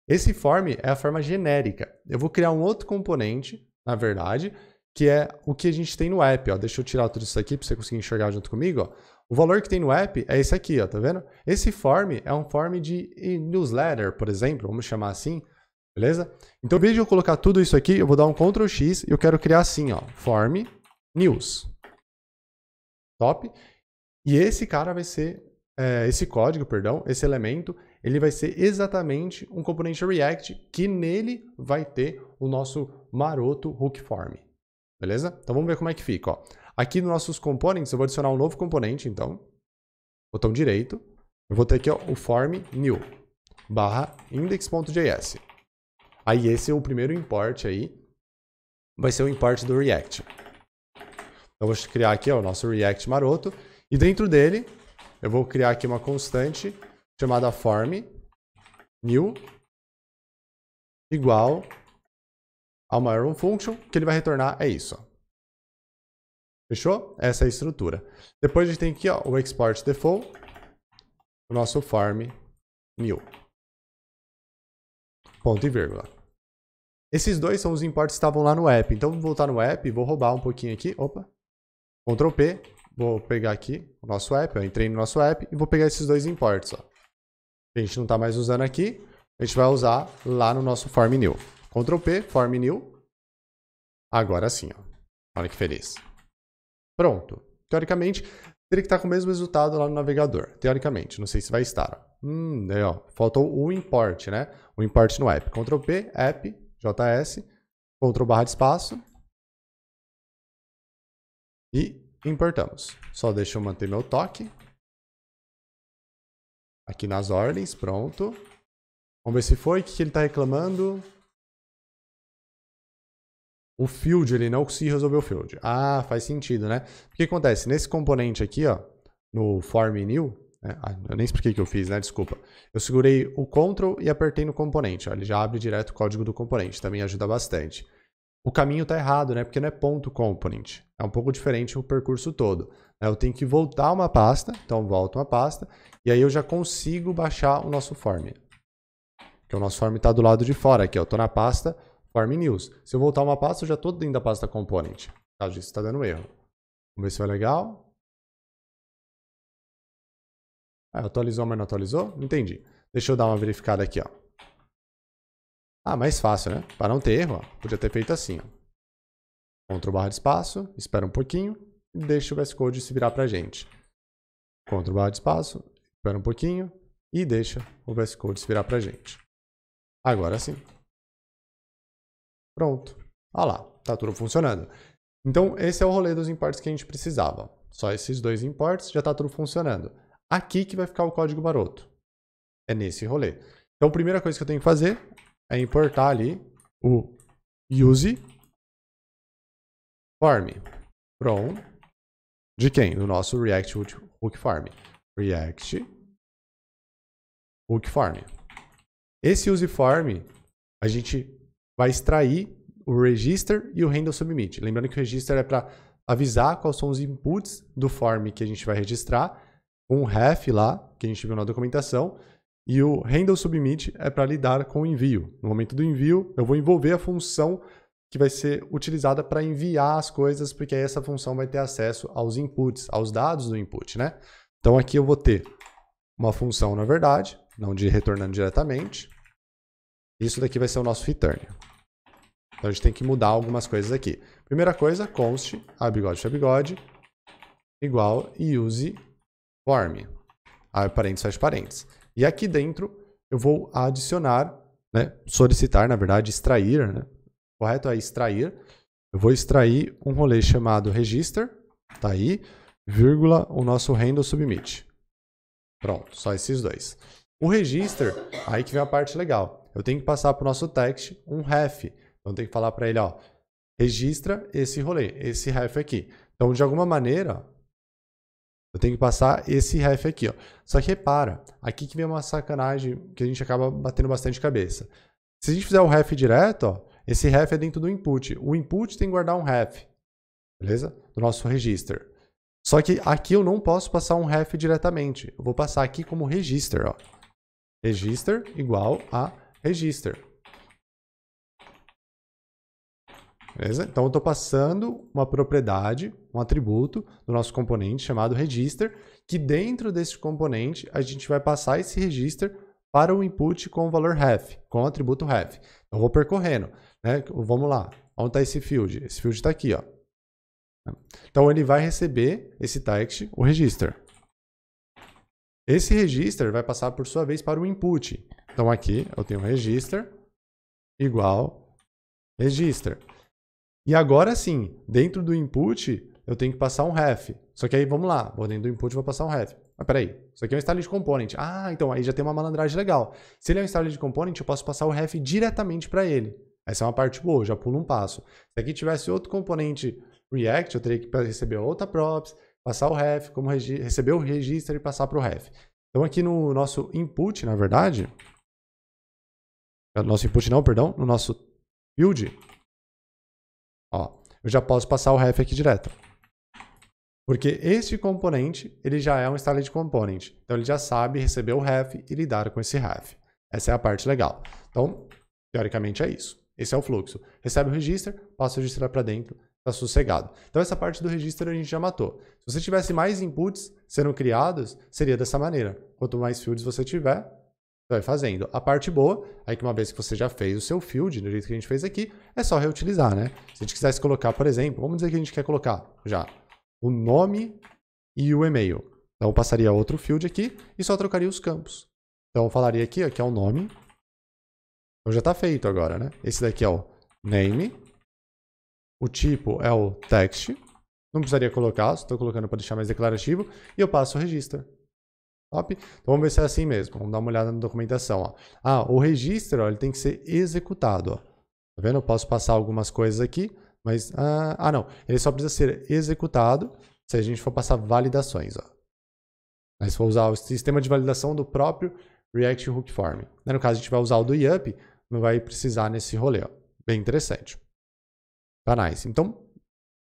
Esse form é a forma genérica. Eu vou criar um outro componente, na verdade, que é o que a gente tem no app. Ó. Deixa eu tirar tudo isso aqui para você conseguir enxergar junto comigo. Ó. O valor que tem no app é esse aqui, ó, tá vendo? Esse form é um form de newsletter, por exemplo, vamos chamar assim, beleza? Então, em vez de eu colocar tudo isso aqui, eu vou dar um Ctrl X e eu quero criar assim, ó, form news. Top? E esse cara vai ser, é, esse código, perdão, esse elemento, ele vai ser exatamente um componente React que nele vai ter o nosso maroto hook form beleza? Então vamos ver como é que fica, ó. Aqui nos nossos componentes eu vou adicionar um novo componente, então. Botão direito. Eu vou ter aqui ó, o form new barra index.js. Aí esse é o primeiro import aí. Vai ser o import do React. Então eu vou criar aqui ó, o nosso React maroto. E dentro dele, eu vou criar aqui uma constante chamada form new igual a uma arrow function que ele vai retornar é isso. Fechou? Essa é a estrutura. Depois a gente tem aqui ó, o export default, o nosso farm new. Ponto e vírgula. Esses dois são os imports que estavam lá no app. Então, vou voltar no app, vou roubar um pouquinho aqui. Opa. Ctrl P. Vou pegar aqui o nosso app. Eu entrei no nosso app e vou pegar esses dois imports. Ó. A gente não está mais usando aqui. A gente vai usar lá no nosso form new. Ctrl P, form new. Agora sim, ó. Olha que feliz. Pronto. Teoricamente, teria que estar tá com o mesmo resultado lá no navegador. Teoricamente, não sei se vai estar. Hum, daí, ó, faltou o import, né? O import no app. Ctrl P, app, JS, Ctrl barra de espaço. E importamos. Só deixa eu manter meu toque. Aqui nas ordens, pronto. Vamos ver se foi, o que ele está reclamando o field, ele não conseguiu resolver o field. Ah, faz sentido, né? O que acontece? Nesse componente aqui, ó, no form new, né? ah, eu nem expliquei o que eu fiz, né? Desculpa. Eu segurei o control e apertei no componente. Ó, ele já abre direto o código do componente, também ajuda bastante. O caminho está errado, né? Porque não é ponto component. É um pouco diferente o percurso todo. Né? Eu tenho que voltar uma pasta, então volto uma pasta, e aí eu já consigo baixar o nosso form. Porque o nosso form está do lado de fora aqui, eu estou na pasta Form News. Se eu voltar uma pasta, eu já estou dentro da pasta Component. Caso disso está dando erro. Vamos ver se vai legal. Ah, atualizou, mas não atualizou? Entendi. Deixa eu dar uma verificada aqui, ó. Ah, mais fácil, né? Para não ter erro, ó, podia ter feito assim, ó. Ctrl barra de espaço, espera um pouquinho e deixa o VS Code se virar a gente. Ctrl barra de espaço, espera um pouquinho e deixa o VS Code se virar a gente. Agora sim. Pronto. Olha ah lá, tá tudo funcionando. Então, esse é o rolê dos imports que a gente precisava. Só esses dois imports, já está tudo funcionando. Aqui que vai ficar o código baroto. É nesse rolê. Então, a primeira coisa que eu tenho que fazer é importar ali o use form from de quem? Do nosso React Hook form React Hook form Esse use form a gente vai extrair o register e o handle submit. Lembrando que o register é para avisar quais são os inputs do form que a gente vai registrar, um ref lá, que a gente viu na documentação, e o handle submit é para lidar com o envio. No momento do envio, eu vou envolver a função que vai ser utilizada para enviar as coisas, porque aí essa função vai ter acesso aos inputs, aos dados do input, né? Então aqui eu vou ter uma função, na verdade, não de retornando diretamente. Isso daqui vai ser o nosso return. Então a gente tem que mudar algumas coisas aqui. Primeira coisa, const a bigode a bigode igual use form. Abre parênteses, fecha parênteses. E aqui dentro eu vou adicionar, né, solicitar, na verdade, extrair, né? Correto é extrair. Eu vou extrair um rolê chamado register, tá aí, vírgula, o nosso handle submit. Pronto, só esses dois. O register, aí que vem a parte legal. Eu tenho que passar para o nosso text um ref, então tem que falar para ele, ó, registra esse rolê, esse ref aqui. Então, de alguma maneira, eu tenho que passar esse ref aqui, ó. Só que repara, aqui que vem uma sacanagem que a gente acaba batendo bastante cabeça. Se a gente fizer o ref direto, ó, esse ref é dentro do input. O input tem que guardar um ref, beleza? Do nosso register. Só que aqui eu não posso passar um ref diretamente. Eu vou passar aqui como register, ó. Register igual a register. Beleza? Então eu estou passando uma propriedade, um atributo do nosso componente chamado register, que dentro desse componente a gente vai passar esse register para o input com o valor half, com o atributo half. Então eu vou percorrendo. Né? Vamos lá. Onde está esse field? Esse field está aqui. Ó. Então ele vai receber esse text, o register. Esse register vai passar por sua vez para o input. Então aqui eu tenho register igual register. E agora sim, dentro do input, eu tenho que passar um ref. Só que aí, vamos lá, vou dentro do input vou passar um ref. Mas peraí, isso aqui é um style de component. Ah, então aí já tem uma malandragem legal. Se ele é um style de component, eu posso passar o ref diretamente para ele. Essa é uma parte boa, já pulo um passo. Se aqui tivesse outro componente React, eu teria que receber outra props, passar o ref, como receber o registro e passar para o ref. Então aqui no nosso input, na verdade, no nosso input não, perdão, no nosso build, Ó, eu já posso passar o ref aqui direto. Porque este componente, ele já é um styled component. Então ele já sabe receber o ref e lidar com esse ref. Essa é a parte legal. Então, teoricamente é isso. Esse é o fluxo. Recebe o register, passa o register para dentro, está sossegado. Então essa parte do register a gente já matou. Se você tivesse mais inputs sendo criados, seria dessa maneira. Quanto mais fields você tiver, vai fazendo. A parte boa é que uma vez que você já fez o seu field, do jeito que a gente fez aqui, é só reutilizar, né? Se a gente quisesse colocar, por exemplo, vamos dizer que a gente quer colocar já o nome e o e-mail. Então eu passaria outro field aqui e só trocaria os campos. Então eu falaria aqui, ó, que é o nome. Então já está feito agora, né? Esse daqui é o name. O tipo é o text. Não precisaria colocar, estou colocando para deixar mais declarativo. E eu passo o register. Top? Então vamos ver se é assim mesmo. Vamos dar uma olhada na documentação. Ó. Ah, o registro ó, ele tem que ser executado. Ó. Tá vendo? Eu posso passar algumas coisas aqui, mas. Ah, ah, não. Ele só precisa ser executado se a gente for passar validações. Ó. mas se for usar o sistema de validação do próprio React Hook Form. No caso, a gente vai usar o do Yup não vai precisar nesse rolê. Ó. Bem interessante. Tá nice. Então,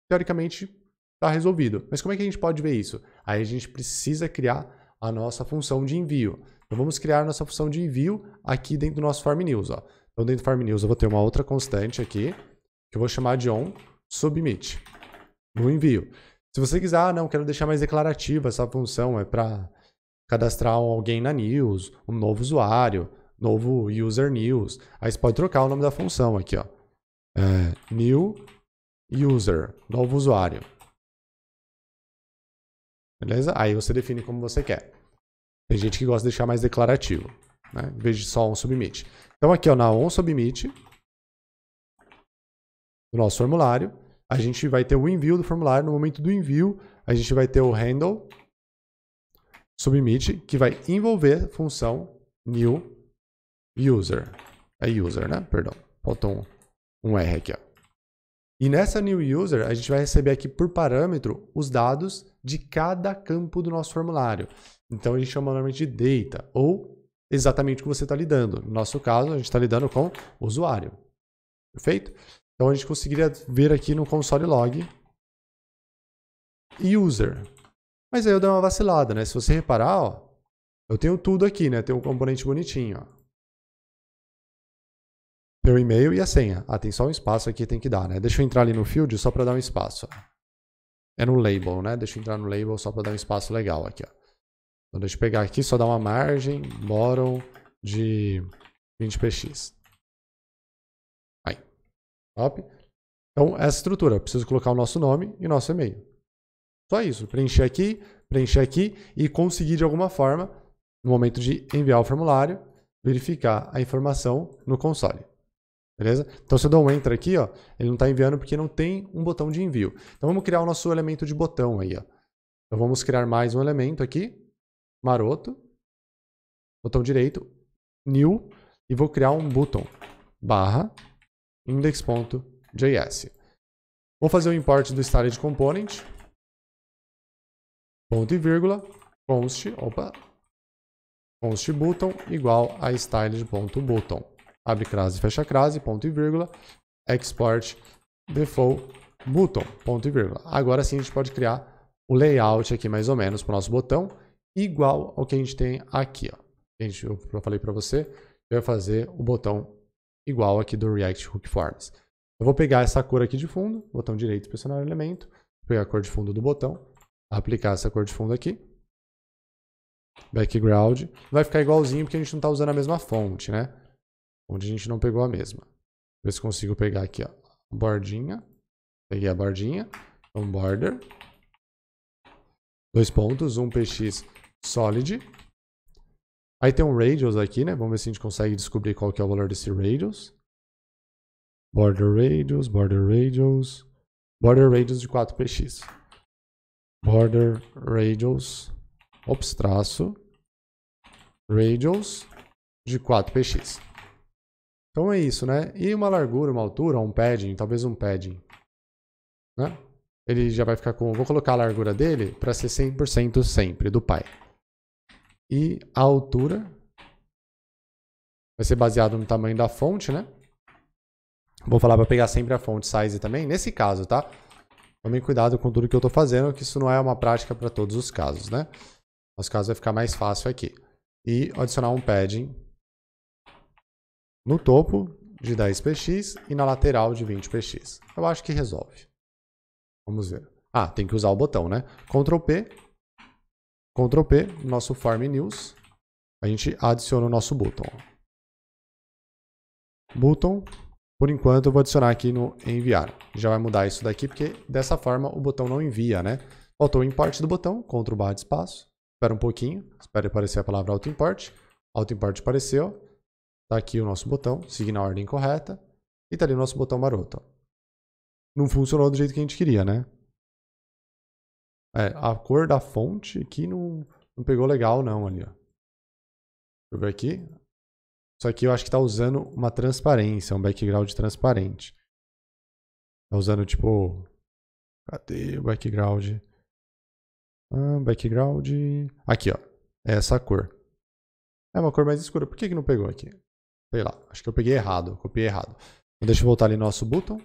teoricamente, está resolvido. Mas como é que a gente pode ver isso? Aí a gente precisa criar a nossa função de envio. Então vamos criar nossa função de envio aqui dentro do nosso Farm News. Ó. Então dentro do Farm News eu vou ter uma outra constante aqui, que eu vou chamar de on submit, no envio. Se você quiser, ah, não, quero deixar mais declarativa essa função, é para cadastrar alguém na news, um novo usuário, novo user news. Aí você pode trocar o nome da função aqui, ó. É, new user, novo usuário. Beleza? Aí você define como você quer. Tem gente que gosta de deixar mais declarativo, né? Em vez de só um submit. Então aqui ó, na on submit, do nosso formulário, a gente vai ter o envio do formulário. No momento do envio, a gente vai ter o handle submit, que vai envolver função new user. É user, né? Perdão. Faltou um, um R aqui. Ó. E nessa new user, a gente vai receber aqui por parâmetro os dados de cada campo do nosso formulário. Então, a gente chama normalmente de data ou exatamente o que você está lidando. No nosso caso, a gente está lidando com usuário. Perfeito? Então, a gente conseguiria ver aqui no console log user. Mas aí eu dei uma vacilada, né? Se você reparar, ó, eu tenho tudo aqui, né? Tem um componente bonitinho, ó. Meu e-mail e a senha. Ah, tem só um espaço aqui, que tem que dar, né? Deixa eu entrar ali no field só para dar um espaço. Ó. É no label, né? Deixa eu entrar no label só para dar um espaço legal aqui, ó. Então deixa eu pegar aqui, só dar uma margem, bottom de 20px. Aí. Top? Então, essa estrutura. Eu preciso colocar o nosso nome e nosso e-mail. Só isso. Preencher aqui, preencher aqui e conseguir de alguma forma, no momento de enviar o formulário, verificar a informação no console. Beleza? Então, se eu dou um enter aqui, ó, ele não está enviando porque não tem um botão de envio. Então, vamos criar o nosso elemento de botão aí. Ó. Então, vamos criar mais um elemento aqui, maroto, botão direito, new, e vou criar um button, barra, index.js. Vou fazer o import do started component, ponto e vírgula, const, opa, const button igual a styled.button abre crase, fecha crase, ponto e vírgula, export default button, ponto e vírgula. Agora sim a gente pode criar o layout aqui mais ou menos para o nosso botão, igual ao que a gente tem aqui. Ó. Gente, eu falei para você, eu ia fazer o botão igual aqui do React Hook Forms. Eu vou pegar essa cor aqui de fundo, botão direito, pressionar o elemento, pegar a cor de fundo do botão, aplicar essa cor de fundo aqui, background, vai ficar igualzinho porque a gente não está usando a mesma fonte, né? onde a gente não pegou a mesma. Ver se consigo pegar aqui, ó, bordinha. Peguei a bordinha, um border. Dois pontos, um px solid. Aí tem um radius aqui, né? Vamos ver se a gente consegue descobrir qual que é o valor desse radius. Border radius, border radius. Border radius de 4px. Border radius, ops, traço, radius de 4px. Então é isso, né? E uma largura, uma altura, um padding, talvez um padding. Né? Ele já vai ficar com... Vou colocar a largura dele para ser 100% sempre do pai. E a altura vai ser baseado no tamanho da fonte, né? Vou falar para pegar sempre a fonte size também, nesse caso, tá? Tomem cuidado com tudo que eu estou fazendo, que isso não é uma prática para todos os casos, né? nos casos vai ficar mais fácil aqui. E adicionar um padding no topo de 10px e na lateral de 20px. Eu acho que resolve. Vamos ver. Ah, tem que usar o botão, né? Ctrl P, Ctrl P, nosso Farm News, a gente adiciona o nosso button. Button, por enquanto eu vou adicionar aqui no enviar. Já vai mudar isso daqui, porque dessa forma o botão não envia, né? Faltou o import do botão, Ctrl barra de espaço, espera um pouquinho, espera aparecer a palavra auto import, auto import apareceu, Está aqui o nosso botão, seguir na ordem correta. E está ali o nosso botão maroto. Não funcionou do jeito que a gente queria, né? É, a cor da fonte aqui não, não pegou legal não ali, ó. Deixa eu ver aqui. Isso aqui eu acho que está usando uma transparência, um background transparente. Está usando tipo... Cadê o background? Ah, background... Aqui, ó. É essa cor. É uma cor mais escura. Por que, que não pegou aqui? Sei lá, acho que eu peguei errado, copiei errado. Então, deixa eu voltar ali no nosso button.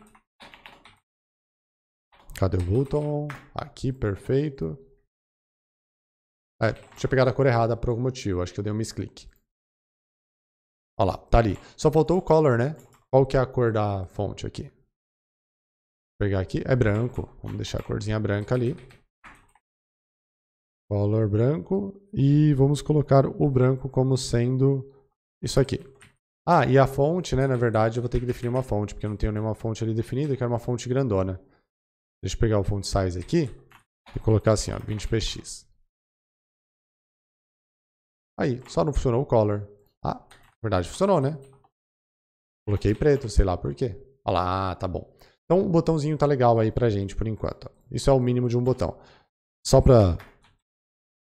Cadê o button? Aqui, perfeito. É, tinha pegado a cor errada por algum motivo, acho que eu dei um misclick. Olha lá, tá ali. Só faltou o color, né? Qual que é a cor da fonte aqui? Vou pegar aqui, é branco. Vamos deixar a corzinha branca ali. Color branco. E vamos colocar o branco como sendo isso aqui. Ah, e a fonte, né? Na verdade, eu vou ter que definir uma fonte, porque eu não tenho nenhuma fonte ali definida, eu quero uma fonte grandona. Deixa eu pegar o font size aqui e colocar assim, ó, 20px. Aí, só não funcionou o color. Ah, na verdade funcionou, né? Coloquei preto, sei lá por quê. Olha lá, ah, tá bom. Então o botãozinho tá legal aí pra gente por enquanto. Isso é o mínimo de um botão. Só pra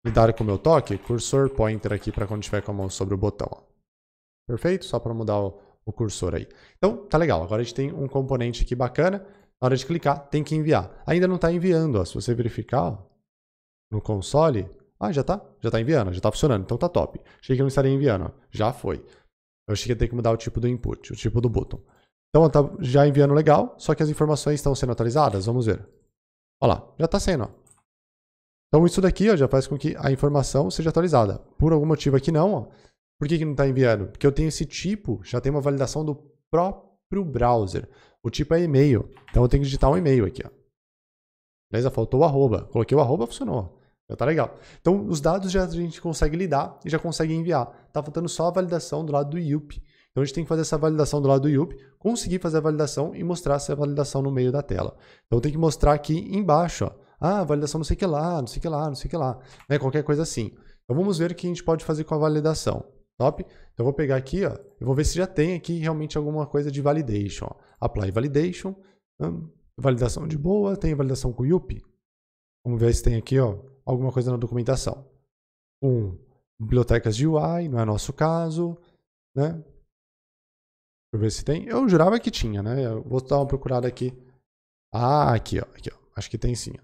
lidar com o meu toque, cursor pointer aqui pra quando estiver com a mão sobre o botão. Ó. Perfeito? Só para mudar o, o cursor aí. Então, tá legal. Agora a gente tem um componente aqui bacana. Na hora de clicar, tem que enviar. Ainda não está enviando. Ó. Se você verificar ó, no console, ah, já tá? Já tá enviando, já tá funcionando, então tá top. Achei que eu não estaria enviando, ó. já foi. Eu achei que ia ter que mudar o tipo do input, o tipo do button. Então tá já enviando legal, só que as informações estão sendo atualizadas, vamos ver. Olha lá, já tá sendo, ó. Então isso daqui ó, já faz com que a informação seja atualizada. Por algum motivo aqui não, ó. Por que, que não está enviando? Porque eu tenho esse tipo, já tem uma validação do próprio browser. O tipo é e-mail. Então eu tenho que digitar um e-mail aqui. Ó. Beleza? Faltou o arroba. Coloquei o arroba, funcionou. Já tá legal. Então os dados já a gente consegue lidar e já consegue enviar. Tá faltando só a validação do lado do IUP. Então a gente tem que fazer essa validação do lado do IUP, conseguir fazer a validação e mostrar essa validação no meio da tela. Então tem que mostrar aqui embaixo, ó. Ah, validação não sei que lá, não sei que lá, não sei que lá. Né? Qualquer coisa assim. Então vamos ver o que a gente pode fazer com a validação. Top? Então eu vou pegar aqui, ó, eu vou ver se já tem aqui realmente alguma coisa de validation. Ó. Apply validation, hum, validação de boa, tem validação com YUPI. Vamos ver se tem aqui ó, alguma coisa na documentação. Um, bibliotecas de UI, não é nosso caso, né? Deixa eu ver se tem. Eu jurava que tinha, né? Eu vou dar uma procurada aqui. Ah, aqui, ó. Aqui, ó. Acho que tem sim. Ó.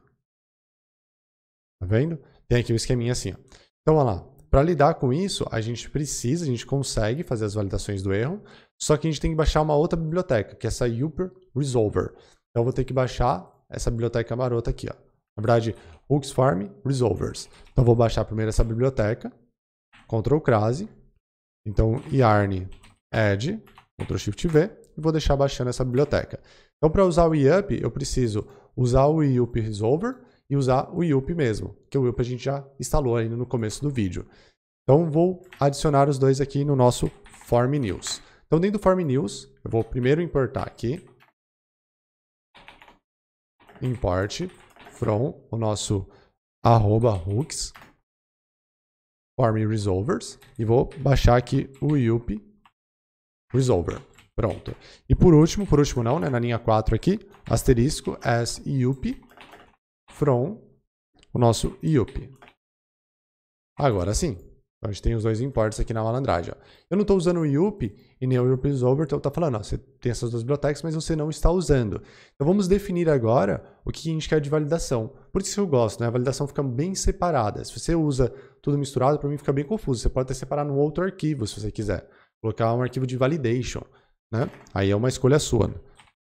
Tá vendo? Tem aqui o um esqueminha assim, ó. Então, olha lá. Para lidar com isso, a gente precisa, a gente consegue fazer as validações do erro, só que a gente tem que baixar uma outra biblioteca, que é essa Uper Resolver. Então eu vou ter que baixar essa biblioteca marota aqui, ó. Na verdade, Hooks Farm Resolvers. Então eu vou baixar primeiro essa biblioteca, Ctrl crase, então yarn add, Ctrl Shift V, e vou deixar baixando essa biblioteca. Então para usar o yup, eu preciso usar o YUP Resolver e usar o Yup mesmo, que o Yup a gente já instalou ainda no começo do vídeo. Então vou adicionar os dois aqui no nosso Form News. Então dentro do Form News, eu vou primeiro importar aqui, import from o nosso arroba hooks, form resolvers, e vou baixar aqui o yup resolver. Pronto. E por último, por último não, né, na linha 4 aqui, asterisco as yup from o nosso IOP. Agora sim. Então a gente tem os dois imports aqui na malandragem. Ó. Eu não estou usando o IUP e nem o IUP Resolver, então está falando, ó, você tem essas duas bibliotecas, mas você não está usando. Então vamos definir agora o que a gente quer de validação. Por isso que eu gosto, né? A validação fica bem separada. Se você usa tudo misturado, para mim fica bem confuso. Você pode até separar num outro arquivo, se você quiser. Colocar um arquivo de validation, né? Aí é uma escolha sua.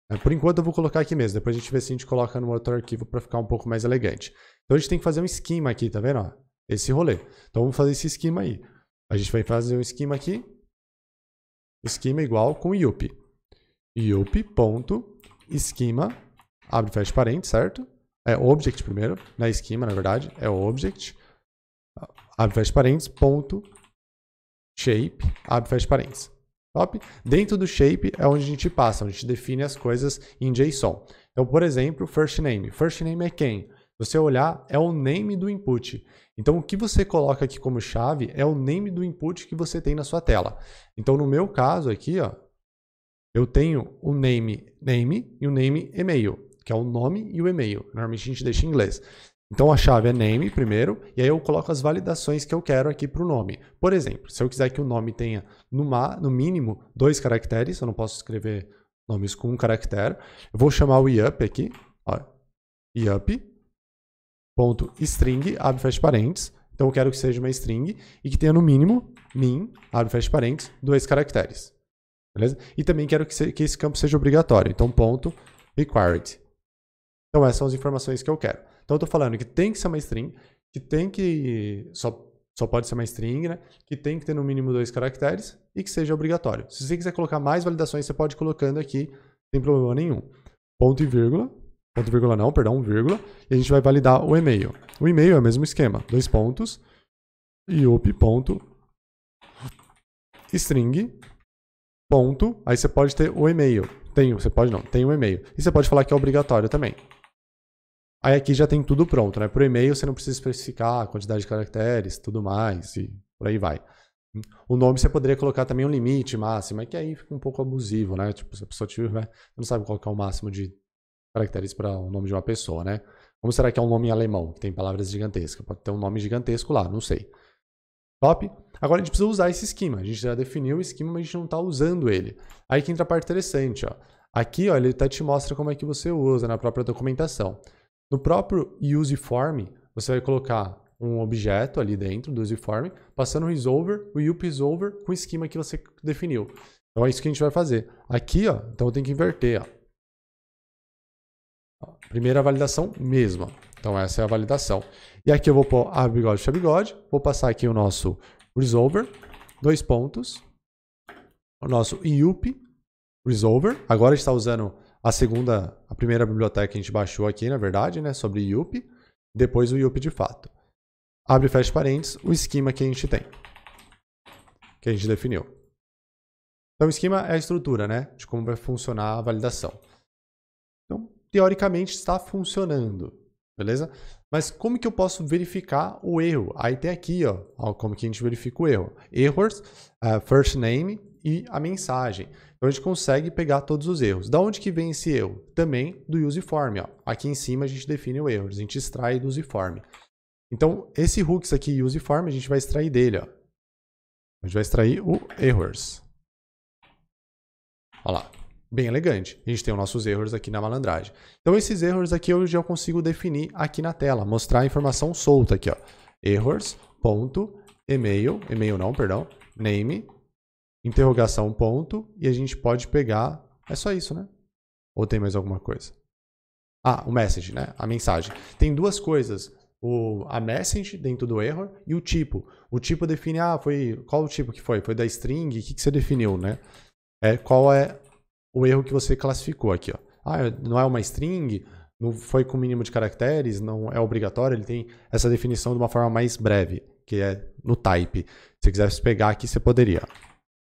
É, por enquanto eu vou colocar aqui mesmo, depois a gente vê se a gente coloca no outro arquivo para ficar um pouco mais elegante. Então a gente tem que fazer um esquema aqui, tá vendo? esse rolê. Então vamos fazer esse esquema aí. A gente vai fazer um esquema aqui. Esquema igual com yup. yup.esquema, abre e fecha parênteses, certo? É object primeiro, na né? esquema, na verdade, é object, abre e fecha parênteses, ponto, shape, abre e fecha parênteses. Top? Dentro do shape é onde a gente passa, onde a gente define as coisas em JSON. Então, por exemplo, first name. First name é quem? Se você olhar, é o name do input. Então, o que você coloca aqui como chave é o name do input que você tem na sua tela. Então, no meu caso aqui, ó, eu tenho o name name e o name e-mail, que é o nome e o e-mail. Normalmente a gente deixa em inglês. Então a chave é name primeiro, e aí eu coloco as validações que eu quero aqui para o nome. Por exemplo, se eu quiser que o nome tenha no, ma, no mínimo dois caracteres, eu não posso escrever nomes com um caractere, eu vou chamar o iup aqui, ó, abre fecha parênteses, então eu quero que seja uma string e que tenha no mínimo min, abre fecha parênteses, dois caracteres. Beleza? E também quero que, que esse campo seja obrigatório, então ponto required. Então essas são as informações que eu quero. Então eu tô falando que tem que ser uma string, que tem que. Só, só pode ser uma string, né? Que tem que ter no mínimo dois caracteres e que seja obrigatório. Se você quiser colocar mais validações, você pode ir colocando aqui, sem problema nenhum. Ponto e vírgula. Ponto e vírgula não, perdão, vírgula. E a gente vai validar o e-mail. O e-mail é o mesmo esquema. Dois pontos. op ponto string ponto. Aí você pode ter o e-mail. Tem, você pode não, tem o e-mail. E você pode falar que é obrigatório também. Aí aqui já tem tudo pronto, né? Por e-mail você não precisa especificar a quantidade de caracteres, tudo mais, e por aí vai. O nome você poderia colocar também um limite máximo, é que aí fica um pouco abusivo, né? Tipo, se a pessoa tiver, né? não sabe qual é o máximo de caracteres para o nome de uma pessoa, né? Como será que é um nome em alemão, que tem palavras gigantescas? Pode ter um nome gigantesco lá, não sei. Top? Agora a gente precisa usar esse esquema. A gente já definiu o esquema, mas a gente não está usando ele. Aí que entra a parte interessante. Ó. Aqui ó, ele até te mostra como é que você usa na própria documentação. No próprio useForm, você vai colocar um objeto ali dentro do useForm, passando o resolver, o up com o esquema que você definiu. Então é isso que a gente vai fazer. Aqui, ó, então eu tenho que inverter, ó. Primeira validação mesma. Então essa é a validação. E aqui eu vou pôr a bigode, a bigode, vou passar aqui o nosso resolver, dois pontos, o nosso IUP Resolver. Agora a gente está usando a segunda, a primeira biblioteca que a gente baixou aqui, na verdade, né, sobre Yup. depois o Yup, de fato. Abre e fecha parênteses, o esquema que a gente tem, que a gente definiu. Então, o esquema é a estrutura, né, de como vai funcionar a validação. Então, teoricamente está funcionando, beleza? Mas como que eu posso verificar o erro? Aí tem aqui, ó, ó como que a gente verifica o erro. Errors, uh, first name e a mensagem. Então a gente consegue pegar todos os erros. Da onde que vem esse erro? Também do useform. Ó. Aqui em cima a gente define o erro, a gente extrai do useform. Então esse hooks aqui, useform, a gente vai extrair dele. Ó. A gente vai extrair o errors. Olha lá, bem elegante. A gente tem os nossos erros aqui na malandragem. Então esses erros aqui eu já consigo definir aqui na tela, mostrar a informação solta aqui. Ó. Errors.email, email não, perdão, name interrogação ponto e a gente pode pegar. É só isso, né? Ou tem mais alguma coisa? Ah, o message, né? A mensagem. Tem duas coisas. O, a message dentro do error e o tipo. O tipo define, ah, foi. Qual o tipo que foi? Foi da string? O que, que você definiu, né? É, qual é o erro que você classificou aqui, ó. Ah, não é uma string, não foi com mínimo de caracteres, não é obrigatório, ele tem essa definição de uma forma mais breve, que é no type. Se você quisesse pegar aqui, você poderia.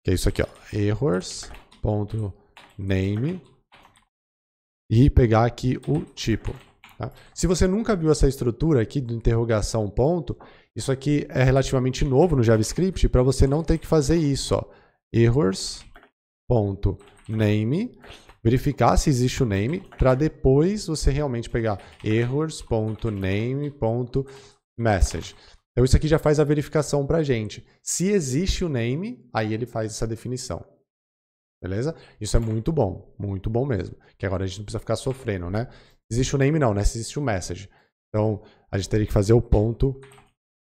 Que é isso aqui, ó. Errors.name. E pegar aqui o tipo. Tá? Se você nunca viu essa estrutura aqui de interrogação ponto, isso aqui é relativamente novo no JavaScript para você não ter que fazer isso. Ó. Errors.name, verificar se existe o name, para depois você realmente pegar errors.name.message. Então isso aqui já faz a verificação para a gente. Se existe o name, aí ele faz essa definição. Beleza? Isso é muito bom, muito bom mesmo. Que agora a gente não precisa ficar sofrendo, né? Existe o name não, né? Se existe o message. Então a gente teria que fazer o ponto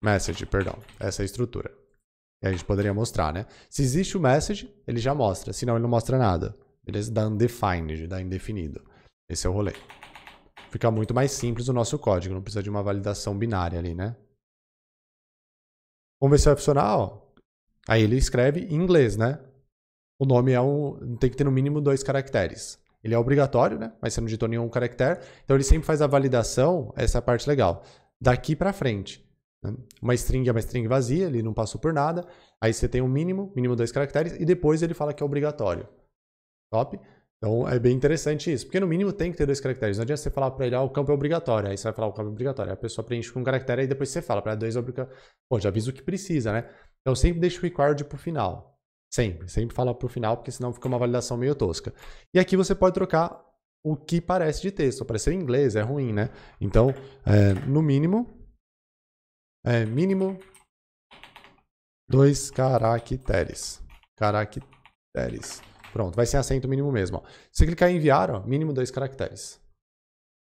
message, perdão. Essa é a estrutura. E a gente poderia mostrar, né? Se existe o message, ele já mostra. Se não, ele não mostra nada. Beleza? Da undefined, da indefinido. Esse é o rolê. Fica muito mais simples o nosso código. Não precisa de uma validação binária ali, né? Vamos ver se vai funcionar, ó. Aí ele escreve em inglês, né? O nome é um, tem que ter no mínimo dois caracteres. Ele é obrigatório, né? Mas você não digitou nenhum caractere. Então ele sempre faz a validação, essa é parte legal, daqui para frente. Né? Uma string é uma string vazia, ele não passou por nada. Aí você tem um mínimo, mínimo dois caracteres, e depois ele fala que é obrigatório. Top? Então é bem interessante isso, porque no mínimo tem que ter dois caracteres. Não adianta você falar para ele, ah, o campo é obrigatório. Aí você vai falar o campo é obrigatório. Aí a pessoa preenche com um caractere e depois você fala para dois é obrigatório. Pô, já avisa o que precisa, né? Então sempre deixa o required pro final. Sempre, sempre fala pro final, porque senão fica uma validação meio tosca. E aqui você pode trocar o que parece de texto. Apareceu em inglês, é ruim, né? Então, é, no mínimo, é, mínimo dois caracteres. Caracteres. Pronto, vai ser acento mínimo mesmo. Ó. Se clicar em enviar, ó, mínimo dois caracteres.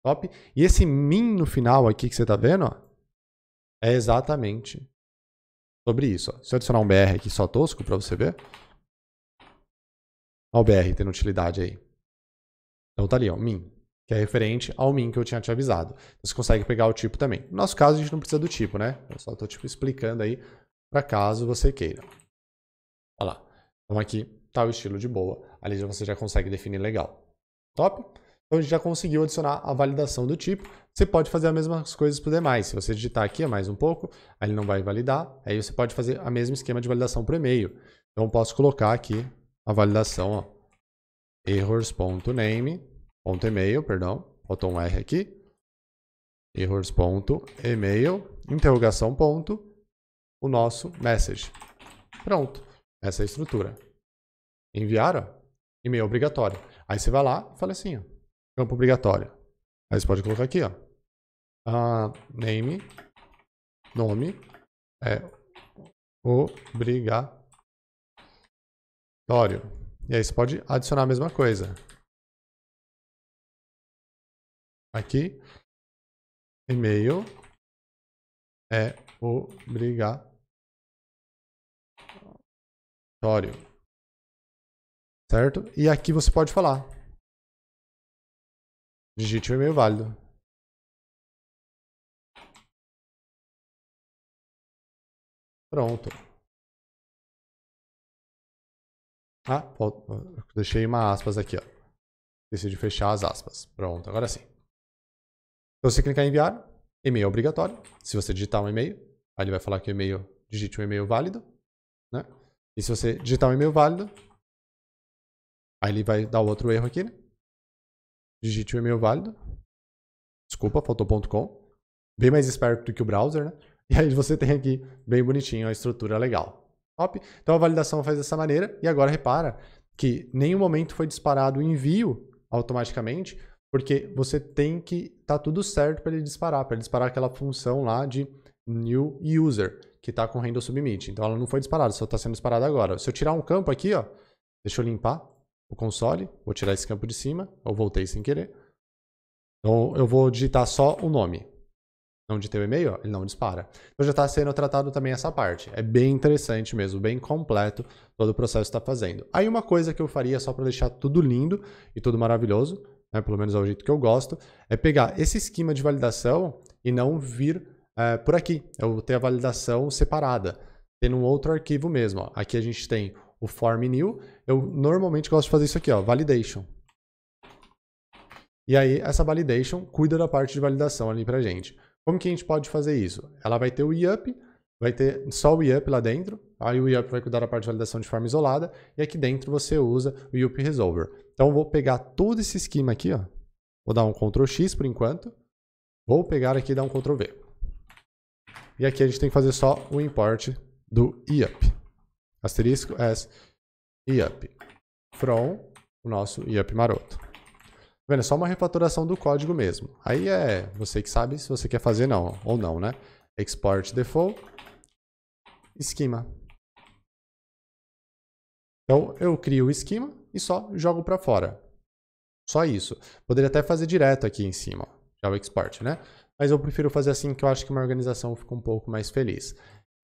Top? E esse min no final aqui que você está vendo, ó, é exatamente sobre isso. Ó. Se eu adicionar um BR aqui só tosco para você ver. Olha o BR tendo utilidade aí. Então tá ali, ó, min, que é referente ao min que eu tinha te avisado. Você consegue pegar o tipo também. No nosso caso, a gente não precisa do tipo, né? Eu só estou tipo, explicando aí para caso você queira. Olha lá. Então aqui tal estilo de boa. Ali você já consegue definir legal. Top? Então a gente já conseguiu adicionar a validação do tipo. Você pode fazer as mesmas coisas para os demais. Se você digitar aqui é mais um pouco, aí ele não vai validar. Aí você pode fazer o mesmo esquema de validação para o e-mail. Então posso colocar aqui a validação errors.name.email, perdão, botou um R aqui. errors.email, interrogação ponto, o nosso message. Pronto, essa é a estrutura. Enviaram? E-mail obrigatório. Aí você vai lá e fala assim, ó, campo obrigatório. Aí você pode colocar aqui, ó, uh, name, nome, é obrigatório. E aí você pode adicionar a mesma coisa. Aqui, e-mail é obrigatório. Certo? E aqui você pode falar. Digite um e-mail válido. Pronto. Ah, deixei uma aspas aqui, ó. Esqueci de fechar as aspas. Pronto, agora sim. Então você clicar em enviar, e-mail é obrigatório. Se você digitar um e-mail, aí ele vai falar que o e-mail, digite um e-mail válido, né? E se você digitar um e-mail válido, Aí ele vai dar outro erro aqui, né? Digite o e-mail válido. Desculpa, faltou .com. Bem mais esperto do que o browser, né? E aí você tem aqui, bem bonitinho, a estrutura legal. Top? Então a validação faz dessa maneira. E agora repara que nenhum momento foi disparado o envio automaticamente, porque você tem que tá tudo certo para ele disparar, para ele disparar aquela função lá de new user que está com render submit. Então ela não foi disparada, só está sendo disparada agora. Se eu tirar um campo aqui, ó, deixa eu limpar o console. Vou tirar esse campo de cima. Eu voltei sem querer. Então eu vou digitar só o nome. Não digitei o e-mail, ele não dispara. Então já está sendo tratado também essa parte. É bem interessante mesmo, bem completo todo o processo está fazendo. Aí uma coisa que eu faria só para deixar tudo lindo e tudo maravilhoso, né, pelo menos é o jeito que eu gosto, é pegar esse esquema de validação e não vir é, por aqui. Eu vou ter a validação separada, tendo um outro arquivo mesmo. Ó. Aqui a gente tem o form new, eu normalmente gosto de fazer isso aqui, ó, validation. E aí essa validation cuida da parte de validação ali pra gente. Como que a gente pode fazer isso? Ela vai ter o IUP, vai ter só o IUP lá dentro, aí o IUP vai cuidar da parte de validação de forma isolada, e aqui dentro você usa o IUP Resolver. Então eu vou pegar todo esse esquema aqui, ó, vou dar um Ctrl X por enquanto, vou pegar aqui e dar um Ctrl V. E aqui a gente tem que fazer só o import do IUP asterisco as yup from o nosso yup maroto. Tá vendo? É só uma refatoração do código mesmo. Aí é você que sabe se você quer fazer não ou não, né? Export default esquema. Então eu crio o esquema e só jogo para fora. Só isso. Poderia até fazer direto aqui em cima, ó. já o export, né? Mas eu prefiro fazer assim que eu acho que uma organização fica um pouco mais feliz.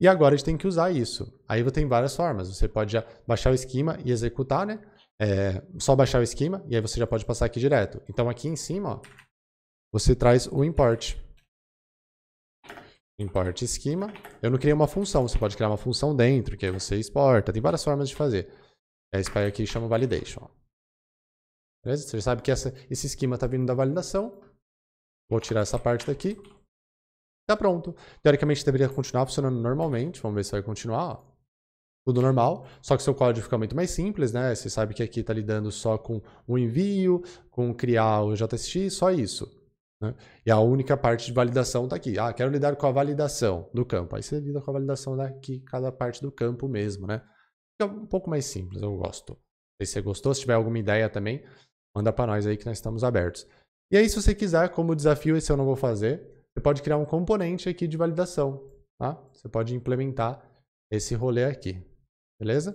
E agora a gente tem que usar isso. Aí você tem várias formas. Você pode já baixar o esquema e executar, né? É, só baixar o esquema e aí você já pode passar aqui direto. Então aqui em cima, ó, você traz o import. Import esquema. Eu não criei uma função. Você pode criar uma função dentro, que aí você exporta. Tem várias formas de fazer. É, esse pai aqui chama validation. Ó. Beleza? Você já sabe que essa, esse esquema está vindo da validação. Vou tirar essa parte daqui. Tá pronto. Teoricamente deveria continuar funcionando normalmente. Vamos ver se vai continuar. Tudo normal, só que seu código fica muito mais simples, né? Você sabe que aqui está lidando só com o envio, com criar o JSX, só isso. Né? E a única parte de validação está aqui. Ah, quero lidar com a validação do campo. Aí você lida com a validação daqui, cada parte do campo mesmo, né? Fica um pouco mais simples, eu gosto. Se você gostou, se tiver alguma ideia também, manda para nós aí que nós estamos abertos. E aí, se você quiser, como desafio, esse eu não vou fazer, você pode criar um componente aqui de validação, tá? Você pode implementar esse rolê aqui, beleza?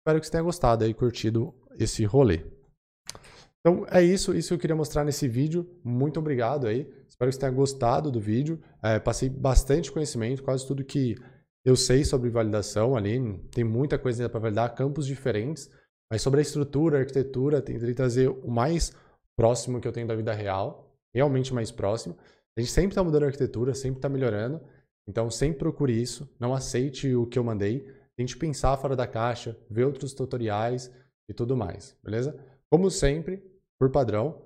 Espero que você tenha gostado e curtido esse rolê. Então é isso, isso que eu queria mostrar nesse vídeo. Muito obrigado aí. Espero que você tenha gostado do vídeo. É, passei bastante conhecimento, quase tudo que eu sei sobre validação ali. Tem muita coisa para validar, campos diferentes. Mas sobre a estrutura, a arquitetura, tentei trazer o mais próximo que eu tenho da vida real, realmente mais próximo. A gente sempre está mudando a arquitetura, sempre está melhorando. Então, sempre procure isso. Não aceite o que eu mandei. Tente pensar fora da caixa, ver outros tutoriais e tudo mais, beleza? Como sempre, por padrão,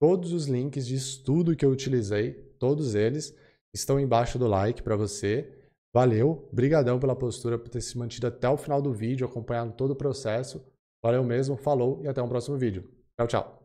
todos os links de estudo que eu utilizei, todos eles, estão embaixo do like para você. Valeu, brigadão pela postura, por ter se mantido até o final do vídeo, acompanhando todo o processo. Valeu mesmo, falou e até um próximo vídeo. Tchau, tchau.